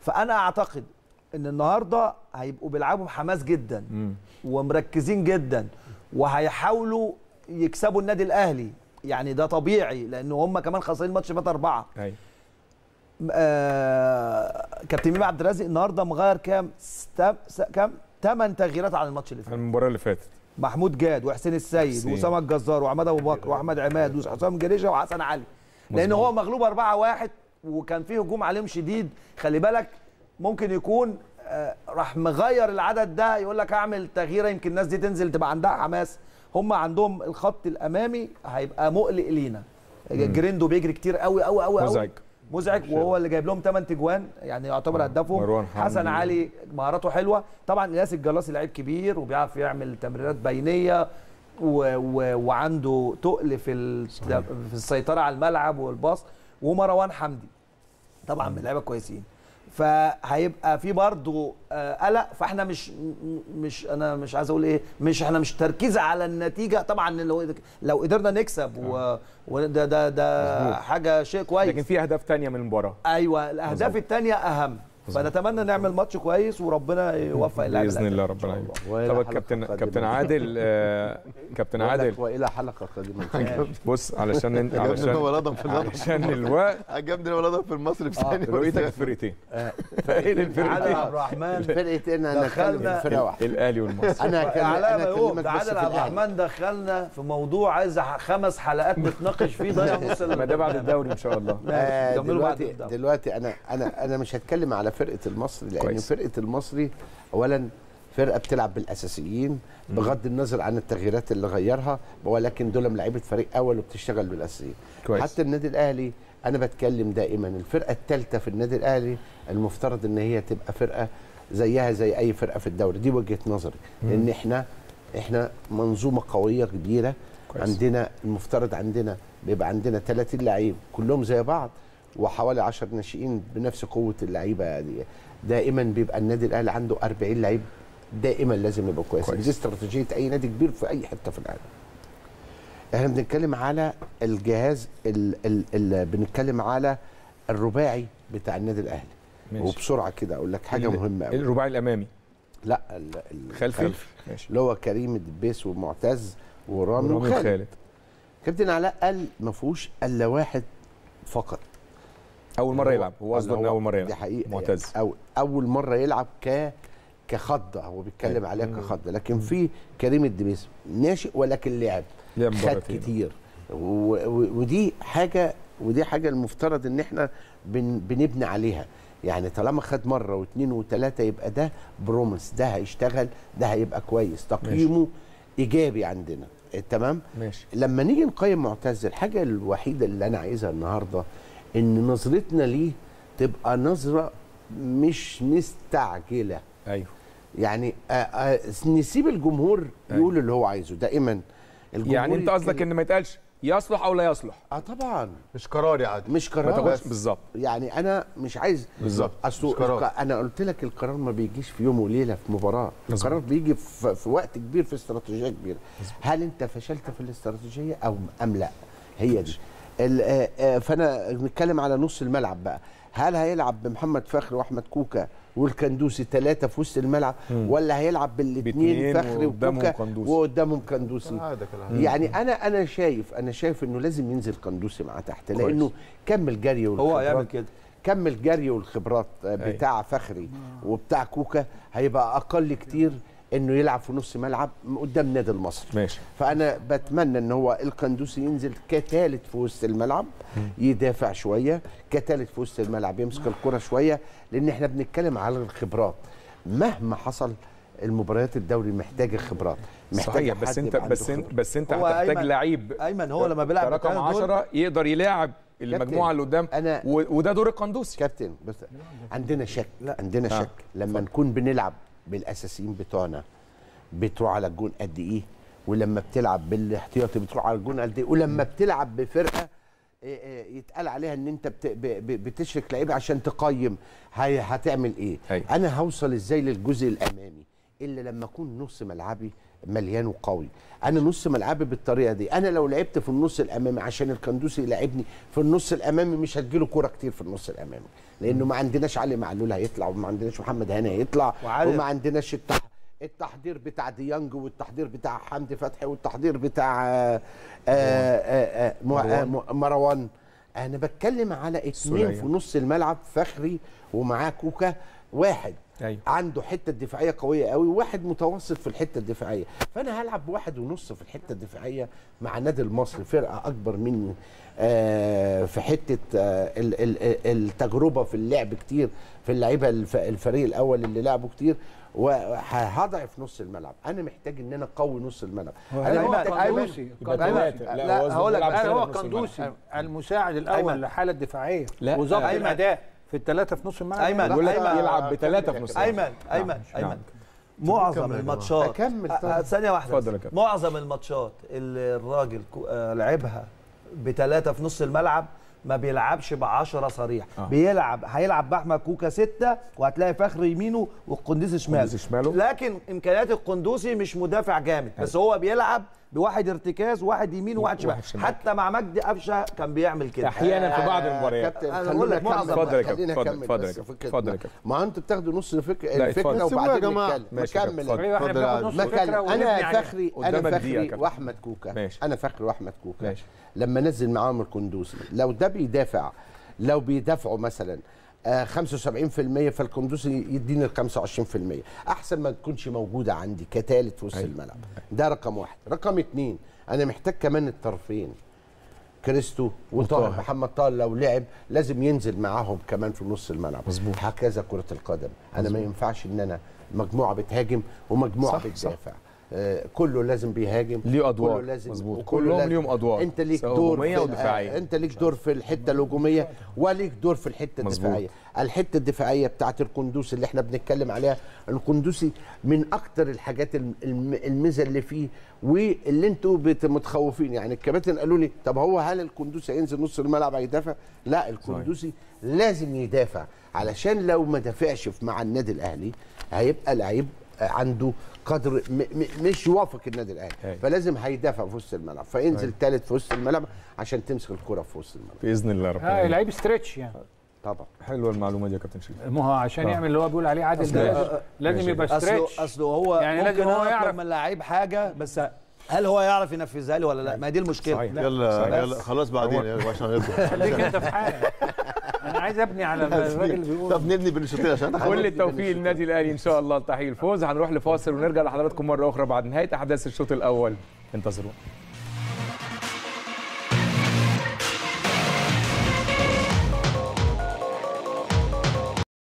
فانا اعتقد ان النهارده هيبقوا بيلعبوا بحماس جدا ومركزين جدا وهيحاولوا يكسبوا النادي الاهلي يعني ده طبيعي لان هم كمان خسرين ماتش فات اربعه ايوه آه كابتن ميمي عبد الرازق النهارده مغير كام كام ثمان تغييرات عن الماتش اللي فات المباراه اللي فاتت محمود جاد وحسين السيد واسامه الجزار وعماد ابو بكر واحمد عماد أيوه. وحسام جريشه وحسن علي لان هو مغلوب 4-1 وكان فيه هجوم عليهم شديد خلي بالك ممكن يكون آه، راح مغير العدد ده يقول لك اعمل تغييره يمكن الناس دي تنزل تبقى عندها حماس هم عندهم الخط الامامي هيبقى مقلق لينا جريندو بيجري كتير قوي قوي قوي مزعج مزعج وهو اللي جايب لهم 8 تجوان يعني يعتبر آه. هدافهم حسن علي مهاراته حلوه طبعا الياس الجلاصي لعيب كبير وبيعرف يعمل تمريرات بينيه و... و... وعنده تقل في ال... في السيطره على الملعب والباص ومروان حمدي طبعا من اللعيبه كويسين فهيبقى في برضه آه، قلق فاحنا مش مش انا مش عايز اقول ايه مش احنا مش تركيز على النتيجه طبعا لو لو قدرنا نكسب و وده آه. ده ده حاجه شيء كويس لكن في اهداف ثانيه من المباراه ايوه الاهداف الثانيه اهم فنتمنى نعمل ماتش كويس وربنا يوفق اللعيبه باذن الله ربنا يوفق طب الكابتن كابتن عادل آه، كابتن عادل والى حلقه قادمه بص علشان انت علشان علشان الوقت عجبني رضا في المصري في آه، ثانيه لقيتك في فرقتين فايه الفرقتين عادل عبد الرحمن فرقتين انا دخلنا فرقه واحده الاهلي والمصري انا على عادل عبد الرحمن دخلنا في موضوع عايز خمس حلقات نتناقش فيه ده يا ما ده بعد الدوري ان شاء الله آه، دلوقتي دلوقتي انا انا انا مش هتكلم على فرقه المصري لان كويس. فرقه المصري اولا فرقه بتلعب بالاساسيين بغض النظر عن التغييرات اللي غيرها ولكن دول لعيبه فريق اول وبتشتغل بالاساسيين كويس. حتى النادي الاهلي انا بتكلم دائما الفرقه الثالثه في النادي الاهلي المفترض ان هي تبقى فرقه زيها زي اي فرقه في الدوري دي وجهه نظري لان احنا احنا منظومه قويه كبيره كويس. عندنا المفترض عندنا بيبقى عندنا 30 لعيب كلهم زي بعض وحوالي 10 ناشئين بنفس قوه اللعيبه دي دائما بيبقى النادي الاهلي عنده 40 لعيب دائما لازم يبقى كويس, كويس. دي استراتيجيه اي نادي كبير في اي حته في العالم احنا بنتكلم على الجهاز الـ الـ الـ بنتكلم على الرباعي بتاع النادي الاهلي ماشي. وبسرعه كده اقول لك حاجه مهمه قوي الرباعي الامامي لا الخلفي ماشي اللي هو كريم الدبيس ومعتز ورامي وخالد كابتن علاء قال ما فيهوش الا واحد فقط اول مره يلعب هو قصده ان اول مره يلعب دي حقيقه يعني. معتز يعني أو اول مره يلعب ك كخضه هو بيتكلم أيوة. عليها كخضه لكن في كريم الدبيس ناشئ ولكن لعب خد كتير ودي حاجه ودي حاجه المفترض ان احنا بن بنبني عليها يعني طالما خد مره واثنين وثلاثه يبقى ده برومس ده هيشتغل ده هيبقى كويس تقييمه ماشي. ايجابي عندنا تمام ماشي. لما نيجي نقيم معتز الحاجه الوحيده اللي انا عايزها النهارده ان نظرتنا ليه تبقى نظره مش مستعجله ايوه يعني آآ آه، آآ آه، نسيب الجمهور أيوه. يقول اللي هو عايزه دائما الجمهور يعني انت قصدك ان ما يتقالش يصلح او لا يصلح اه طبعا مش قراري يا مش قرار بالظبط يعني انا مش عايز بالظبط اصل انا قلت لك القرار ما بيجيش في يوم وليله في مباراه بالزبط. القرار بيجي في, في وقت كبير في استراتيجيه كبيره بالزبط. هل انت فشلت في الاستراتيجيه او ام لا هي دي آه، آه، فانا نتكلم على نص الملعب بقى هل هيلعب بمحمد فخري واحمد كوكا والكندوسي ثلاثه في وسط الملعب مم. ولا هيلعب بالاثنين فخري وكوكا وقدامهم كندوسي آه، يعني انا انا شايف انا شايف انه لازم ينزل كندوسي مع تحت لانه كمل جري هو هيعمل كده كم الجري والخبرات بتاع فخري وبتاع كوكا هيبقى اقل كتير انه يلعب في نص ملعب قدام نادي المصري ماشي فانا بتمنى ان هو القندوسي ينزل كثالث في وسط الملعب يدافع شويه كثالث في وسط الملعب يمسك الكره شويه لان احنا بنتكلم على الخبرات مهما حصل المباريات الدوري محتاجه خبرات محتاجه صحيح بس انت بس انت بس انت هتحتاج لعيب ايمن هو لما بيلعب رقم 10 يقدر يلاعب المجموعه اللي قدام أنا وده دور القندوسي كابتن بس عندنا شك لا. عندنا شك لما نكون بنلعب بالاساسيين بتوعنا بتروح على الجون قد ايه ولما بتلعب بالاحتياطي بتروح على الجون قد ايه ولما بتلعب بفرقه آه، آه، يتقال عليها ان انت بتشرك لعيبه عشان تقيم هتعمل ايه هي. انا هوصل ازاي للجزء الامامي الا لما اكون نص ملعبي مليان وقوي انا نص ملعبي بالطريقه دي انا لو لعبت في النص الامامي عشان الكندوسي يلعبني في النص الامامي مش هتجيله كوره كتير في النص الامامي لانه ما عندناش علي معلول هيطلع وما عندناش محمد هاني هيطلع وما عندناش التح... التحضير بتاع ديانج والتحضير بتاع حمدي فتحي والتحضير بتاع آآ آه، آآ آه، آه، مروان. مروان انا بتكلم على اتنين في نص الملعب فخري ومعاه كوكا واحد أيوة. عنده حته دفاعيه قويه قوي وواحد متوسط في الحته الدفاعيه فانا هلعب بواحد ونص في الحته الدفاعيه مع النادي المصري فرقه اكبر مني آه، في حته آه، التجربه في اللعب كتير في اللعيبه الفريق الاول اللي لعبوا كتير وهضعف نص الملعب انا محتاج ان انا اقوي نص الملعب انا محتاج قندوسي لا هقول لك انا هو قندوسي المساعد الاول للحاله الدفاعيه وظبط الاداء في الثلاثه في نص الملعب ايمن بيقول لك يلعب بثلاثه في نص ايمن ايمن نعم، نعم. ايمن معظم الماتشات اكمل أه، أه، ثانيه واحده اتفضل معظم الماتشات اللي الراجل آه، لعبها بثلاثه في نص الملعب ما بيلعبش ب 10 صريح آه. بيلعب هيلعب باحمد كوكا سته وهتلاقي فخر يمينه والقندوسي شماله شماله لكن امكانيات القندوسي مش مدافع جامد بس هو بيلعب بواحد ارتكاز واحد يمين وواحد شمال حتى مع مجدي قفشه كان بيعمل كده احيانا في بعض المباريات كابتن اتفضل يا كابتن اتفضل يا كابتن اتفضل يا كابتن ما انتوا بتاخدوا نص الفكره الفكره وبعدين نتكلم نكمل انا فخري انا فخري واحمد كوكا انا فخري واحمد كوكا ماشي لما نزل معاهم الكندوسي لو ده بيدافع لو بيدافعوا مثلا 75% آه، فالكندوسي يديني ال 25% احسن ما تكونش موجوده عندي كتالت وسط أيوة. الملعب ده رقم واحد رقم اثنين انا محتاج كمان الطرفين كريستو وطاهر محمد طاهر لو لعب لازم ينزل معاهم كمان في نص الملعب مظبوط هكذا كره القدم مزبوط. انا ما ينفعش ان انا مجموعه بتهاجم ومجموعه صح بتدافع صح. آه، كله لازم بيهاجم ليه ادوار كله لازم مظبوط كلهم ليهم ادوار انت ليك دور ودفاعية. انت ليك دور في الحته الهجوميه وليك دور في الحته الدفاعيه الحته الدفاعيه بتاعه القندوسي اللي احنا بنتكلم عليها القندوسي من اكتر الحاجات الميزه اللي فيه واللي انتوا متخوفين يعني الكباتن قالوا لي طب هو هل القندوسي هينزل نص الملعب هيدافع لا القندوسي لازم يدافع علشان لو ما دافعش مع النادي الاهلي هيبقى لعيب عنده قدر مش يوافق النادي الاهلي فلازم هيدافع في وسط الملعب فينزل ثالث في وسط الملعب عشان تمسك الكره في وسط الملعب باذن الله رب العالمين لعيب ستريتش يعني طبعا حلوه المعلومه دي يا كابتن شريف ما هو عشان طبعا. آه. يعمل اللي هو بيقول عليه عادل ده لازم يبقى ستريتش اصله اصله هو يعني لازم هو يعرف من اللعيب حاجه بس هل هو يعرف ينفذها لي ولا لا ما دي المشكله صحيح. يلا صحيح. يلا خلاص بعدين عشان عشان خليك انت في حالك انا عايز ابني على الراجل اللي بيقول طب نبني بالشوطين عشان كل التوفيق للنادي الاهلي ان شاء الله لتحقيق الفوز هنروح لفاصل ونرجع لحضراتكم مره اخرى بعد نهايه احداث الشوط الاول انتظرونا